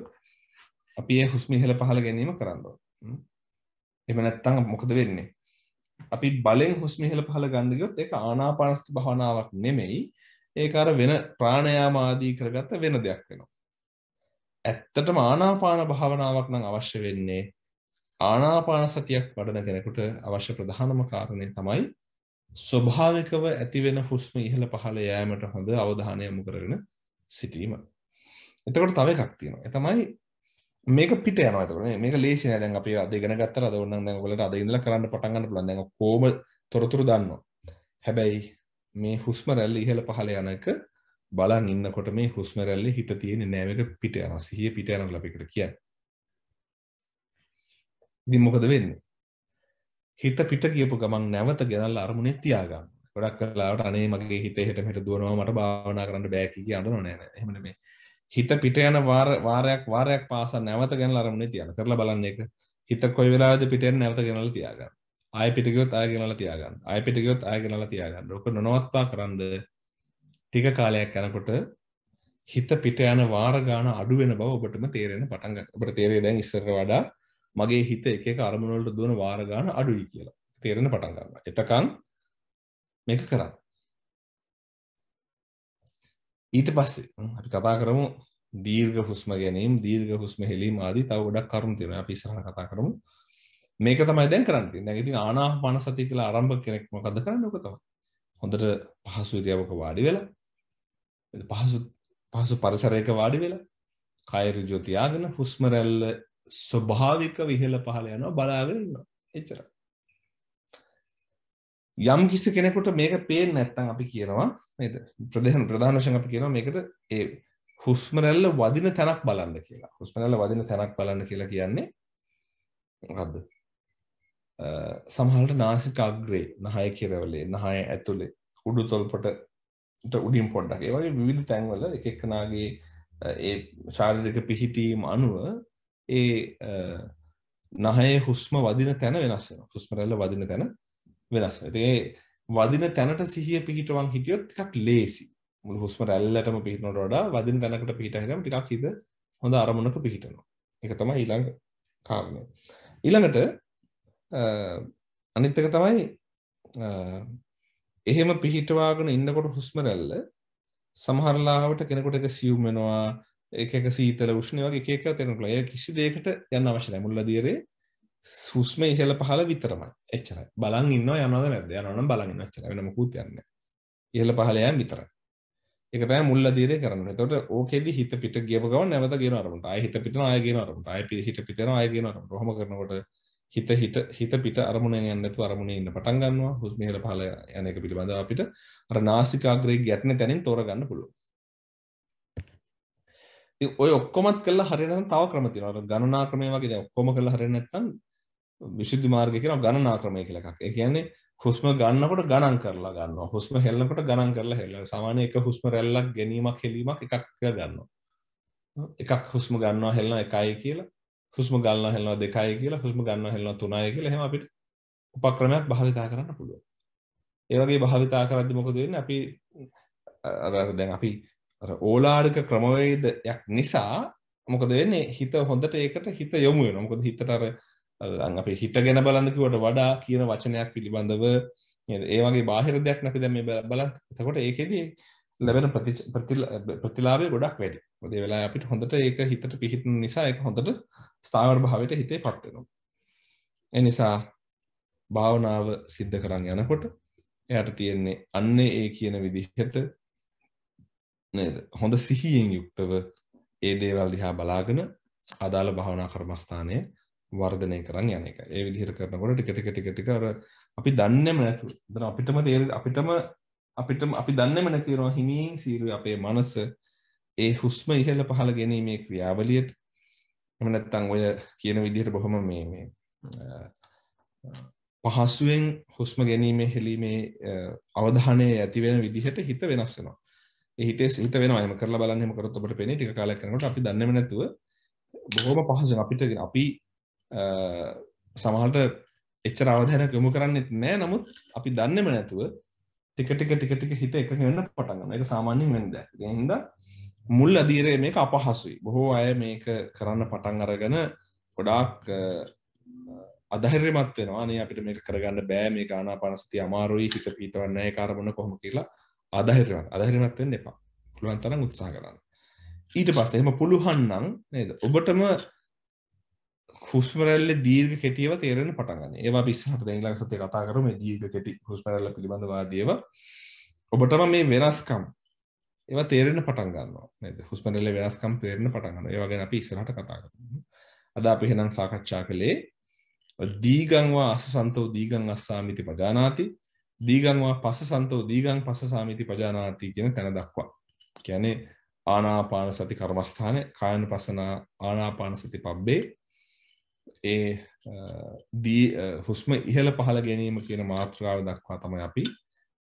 අපි ඒ හුස්ම හෙල පහල ගැනීම කරන්නවා එම නැත්තං මොකද වෙන්නේ අපි බලෙන් හුස්ම ඉහළ පහළ ගන්න ගියොත් ඒක ආනාපානස්ති භාවනාවක් නෙමෙයි ඒක අර වෙන ප්‍රාණයාම ආදී කරගත්ත වෙන දෙයක් වෙනවා ඇත්තටම ආනාපාන භාවනාවක් නම් අවශ්‍ය වෙන්නේ ආනාපාන සතියක් වඩන කෙනෙකුට අවශ්‍ය ප්‍රධානම කාරණය තමයි ස්වභාවිකව ඇතිවෙන හුස්ම ඉහළ පහළ යෑමට හොඳ අවධානය යොමු කරගෙන සිටීම. එතකොට තව එකක් තියෙනවා. ඒ තමයි මේක පිට යනතර මේක ලේසි නෑ දැන් අපි අද ඉගෙන ගත්තා අද ඕනනම් දැන් ඔයගලට අද ඉඳලා කරන්න පටන් ගන්න පුළුවන් දැන් කොහොම තොරතුරු දන්නවා හැබැයි මේ හුස්ම රැල්ල ඉහළ පහළ යන එක බලන් ඉන්නකොට මේ හුස්ම රැල්ලේ හිත තියෙන්නේ නෑ මේක පිට යනවා සිහිය පිට යනවා කියලා අපිකට කියන්නේ ඉතින් මොකද වෙන්නේ හිත පිට ගියපු ගමන් නැවත ගෙනල්ලා අරමුණේ තියාගන්න ගොඩක් කලාවට අනේ මගේ හිත එහෙට මෙහෙට දුවනවා මට භාවනා කරන්න බෑ කිය අඬනෝ නෑ නෑ එහෙම නෙමෙයි හිත පිට යන වාරයක් වාරයක් පාසා නැවත ගැන අරමුණේ තියන කරලා බලන්න එක හිත කොයි වෙලාවද පිටෙන් නැවත ගෙනලා තියාගන්න ආය පිට ගියොත් ආය ගෙනලා තියාගන්න ආය පිට ගියොත් ආය ගෙනලා තියාගන්න ඔක නොනවත්පා කරන්ද ටික කාලයක් යනකොට හිත පිට යන වාර ගාන අඩු වෙන බව ඔබටම තේරෙන පටන් ගන්න ඔබට තේරෙයි දැන් ඉස්සර වඩා මගේ හිත එක එක අරමුණ වලට දුවන වාර ගාන අඩුයි කියලා තේරෙන පටන් ගන්නවා එතකන් මේක කරන්න ඊට පස්සේ අපි කතා කරමු දීර්ඝ හුස්ම ගැනීම දීර්ඝ හුස්ම හෙලීම ආදී තව ගොඩක් කරුණු තියෙනවා අපි ඉස්සරහට කතා කරමු මේක තමයි දැන් කරන්න තියෙන්නේ දැන් ඉතින් ආනාපාන සතිය කියලා ආරම්භ කෙනෙක් මොකද කරන්නේ ඔක තමයි හොඳට පහසු ඉරියව්වක වාඩි වෙලා පහසු පහසු පරිසරයක වාඩි වෙලා කය ඍජුව තියාගෙන හුස්ම රැල්ල ස්වභාවික විහෙල පහළ යනවා බලාගෙන ඉන්නවා එච්චරයි යම් කිසි කෙනෙකුට මේක පේෙන් නැත්තං අපි කියනවා නද ප්‍රදේශන ප්‍රධාන වශයෙන් අපි කියනවා මේකට ඒ හුස්මරැල්ල වදින තැනක් බලන්න කියලා හුස්මරැල්ල වදින තැනක් බලන්න කියලා කියන්නේ මොකද්ද සමහරට නාසික අග්‍රේ නහය කෙරවලේ නහය ඇතුලේ උඩු තොල්පට උඩින් පොඩ්ඩක් ඒ වගේ විවිධ තැන්වල එක එක්කනාගේ ඒ ශාරීරික පිහිටීම අනුව ඒ නහයේ හුස්ම වදින තැන වෙනස් වෙනවා හුස්ම රැල්ල වදින තැන වෙනස් ඒ වදින තැනට සිහිය පිහිටවන් හිටියොත් ටිකක් ලේසි මුළු හුස්ම රැල්ලටම පිහිටනට වඩා වදින තැනකට පිහිටහිනම ටිකක් හිත හොඳ අරමුණක පිහිටනවා ඒක තමයි ඊළඟ කාරණය ඊළඟට අනිත් එක තමයි එහෙම පිහිටවාගෙන ඉන්නකොට හුස්ම රැල්ල සමහර ලාවට කෙනෙකුට ඒක සියුම් වෙනවා එක එක සීතල උෂ්ණ වගේ එක එක තැනකට ඒ කිසි දෙයකට යන්න අවශ්‍ය නැහැ මුල්ලා දියරේ සුස්ම ඉහල පහල විතරමයි එච්චරයි බලන් ඉන්න යනද නැද යනනම් බලන්න චර වෙනමකුත් යන්න ඉහල පහලයන් විතර එක තෑ මුල්ල දීර කරන්න තොට ඕකෙද හිත පිට ගව ගව නැවත ගෙනරමට අය හිත පිට අයගෙනරමට අය හිට පිතන අයගෙනරම රහම කරනකොට හිත හිත හිත පිට අරමුණ යන්නතු අරමුණ ඉන්න පටන් ගන්නවා හුස්ම ඉහල පහල යන එක පිළිබඳ අපිට අර නාසිකාග්‍රේ ගැටන තැනින් තෝරගන්න පුළුවන් ඔය ඔක්කොමත් කළ හරින තව ක්‍රමතින ගණනා ක්‍රමය වගේ ඔක්කොම කළ හරි නැත්තන් විශුද්ධි මාර්ගය කියන ගණනා ක්‍රමය කියලා එකක්. ඒ කියන්නේ හුස්ම ගන්නකොට ගණන් කරලා ගන්නවා. හුස්ම හෙල්ලනකොට ගණන් කරලා හෙල්ලනවා. සාමාන්‍ය එක හුස්ම රැල්ලක් ගැනීමක් හෙලීමක් එකක් කියලා ගන්නවා. එකක් හුස්ම ගන්නවා හෙල්ලනවා එකයි කියලා. හුස්ම ගන්නවා හෙල්ලනවා දෙකයි කියලා. හුස්ම ගන්නවා හෙල්ලනවා තුනයි කියලා. එහෙම අපිට උපක්‍රමයක් භාවිතා කරන්න පුළුවන්. ඒ වගේ භාවිතා කරද්දි මොකද වෙන්නේ? අපි අර දැන් අපි අර ඕලාරික ක්‍රමවේදයක් නිසා මොකද වෙන්නේ? හිත හොඳට ඒකට හිත යොමු වෙනවා. මොකද හිතට අර අපේ හිත ගැන බලන්නකුවට වඩා කියන වචනයක් පිළිබඳව ඒවගේ බාහිර දෙයක් නැති දැම බලන්න එතකොට ඒකෙදී ලැබෙන ප්‍රතිලාබය ගොඩක් වැඩි ොදේ වෙලා අපිට හොඳට ඒක හිතට පිහිට නිසා එක හොඳට ස්ථාවර භාවට හිතේ පත්වෙනවා එනිසා භාවනාව සිද්ධ කරන්න යනකොට එයට තියෙන්නේ අන්න ඒ කියන විදිහට නේද හොඳ සිහියෙන් යුක්තව ඒ දේවල් දිහා බලාගෙන අදාළ භාවනා කර්මස්ථානය වර්ධනය කරන්න යන එක ඒ විදිහට කරනකොට ටික ටික ටික ටික අර අපි දන්නේම නැතුව එතන අපිටම තේරෙ අපිටම අපිටම අපි දන්නේම නැති වෙනවා හිමින් සීරුවේ අපේ මනස ඒ හුස්ම ඉහළ පහළ ගැනීමේ ක්‍රියාවලියට එහෙම නැත්නම් ඔය කියන විදිහට බොහොම මේ මේ පහසුවෙන් හුස්ම ගැනීමේ හෙලීමේ අවධානය ඇති වෙන විදිහට හිත වෙනස් වෙනවා. ඒ හිතේ හිත වෙනවා. එහෙම කරලා බලන්න එහෙම කරොත් ඔබට පේන්නේ ටික කාලයක් යනකොට අපි දන්නේම නැතුව බොහොම පහසුවෙන් අපිට අපි සමහට එච්චර අවධයන යොමු කරන්නෙත් නෑ නමුත් අපි දන්නෙම නැතුව ටික ටික ටික ටික හිත එක වෙන්න පටගන්න එක සාමාන්‍යෙන් වෙනද ගහින්ද මුල් අදීරය මේක අපහසුයි බොහෝ අය මේක කරන්න පටන් අරගෙන ගොඩාක් අදහරමත් වෙනවානේ අපිට මේක කරගන්න බෑ මේ ගානා පනස්ති අමාරුයි හිත පීටවන්නේ කාරමණ කොහොම කියලා අදහිරවත් අදහිරමත්වෙන් එපා පුළුවන් තරම් උත්සා කරන්න ඊට පස්සෙම පුළුහන්නම් නේද ඔබටම හුස්මරල්ල දීර්ග කෙටියව තේරෙන පටගන්න ඒවා පිස්සහට දැන්ලක් සතේ කතා කරම දීග කෙටි හුස්මරල්ල පිළිබඳවාදේව ඔබටම මේ වෙනස්කම් ඒව තේරෙන පටන්ගන්න හුස්මරල්ල වෙනස්කම් තේරෙන පටගන්න ඒවගෙන අපි ඉස්සරට කතා කරන්න අද අපි හෙනම් සාකච්ඡා කළේ දීගංවා අස සන්තව දීගං අස්සාමිති පජානාති දීගංවා පස සන්තව දීගං පස සාමිති පජානාති කියෙන තැන දක්වා කියැනේ ආනාපාන සති කර්මස්ථානය කායන පසනා ආනාපාන සති පබ්බේ ඒ දී හුස්ම ඉහළ පහළ ගැනීම කියන මාත්‍රාව දක්වා තමයි අපි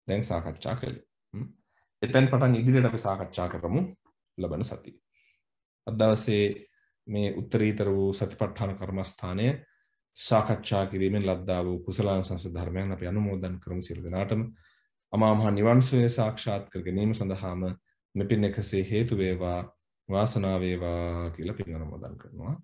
දැන් සාකච්ඡා කළේ එතැන් පටන් ඉදිරියට අපි සාකච්ඡා කරමු ලබන සති අදවසේ මේ උත්තරීතර වූ සතිපට්ඨාන කර්මස්ථානය සාකච්ඡා කිරීමෙන් ලද්දා වූ කුසලානුසංස ධර්මයන් අපි අනුමෝදන් කරමු සියලු දෙනාටම අමා මහ නිවන් සුවය සාක්ෂාත් කර ගැනීම සඳහාම මෙපින් එකසේ හේතු වේවා වාසනාව වේවා කියලා පින් අනුමෝදන් කරනවා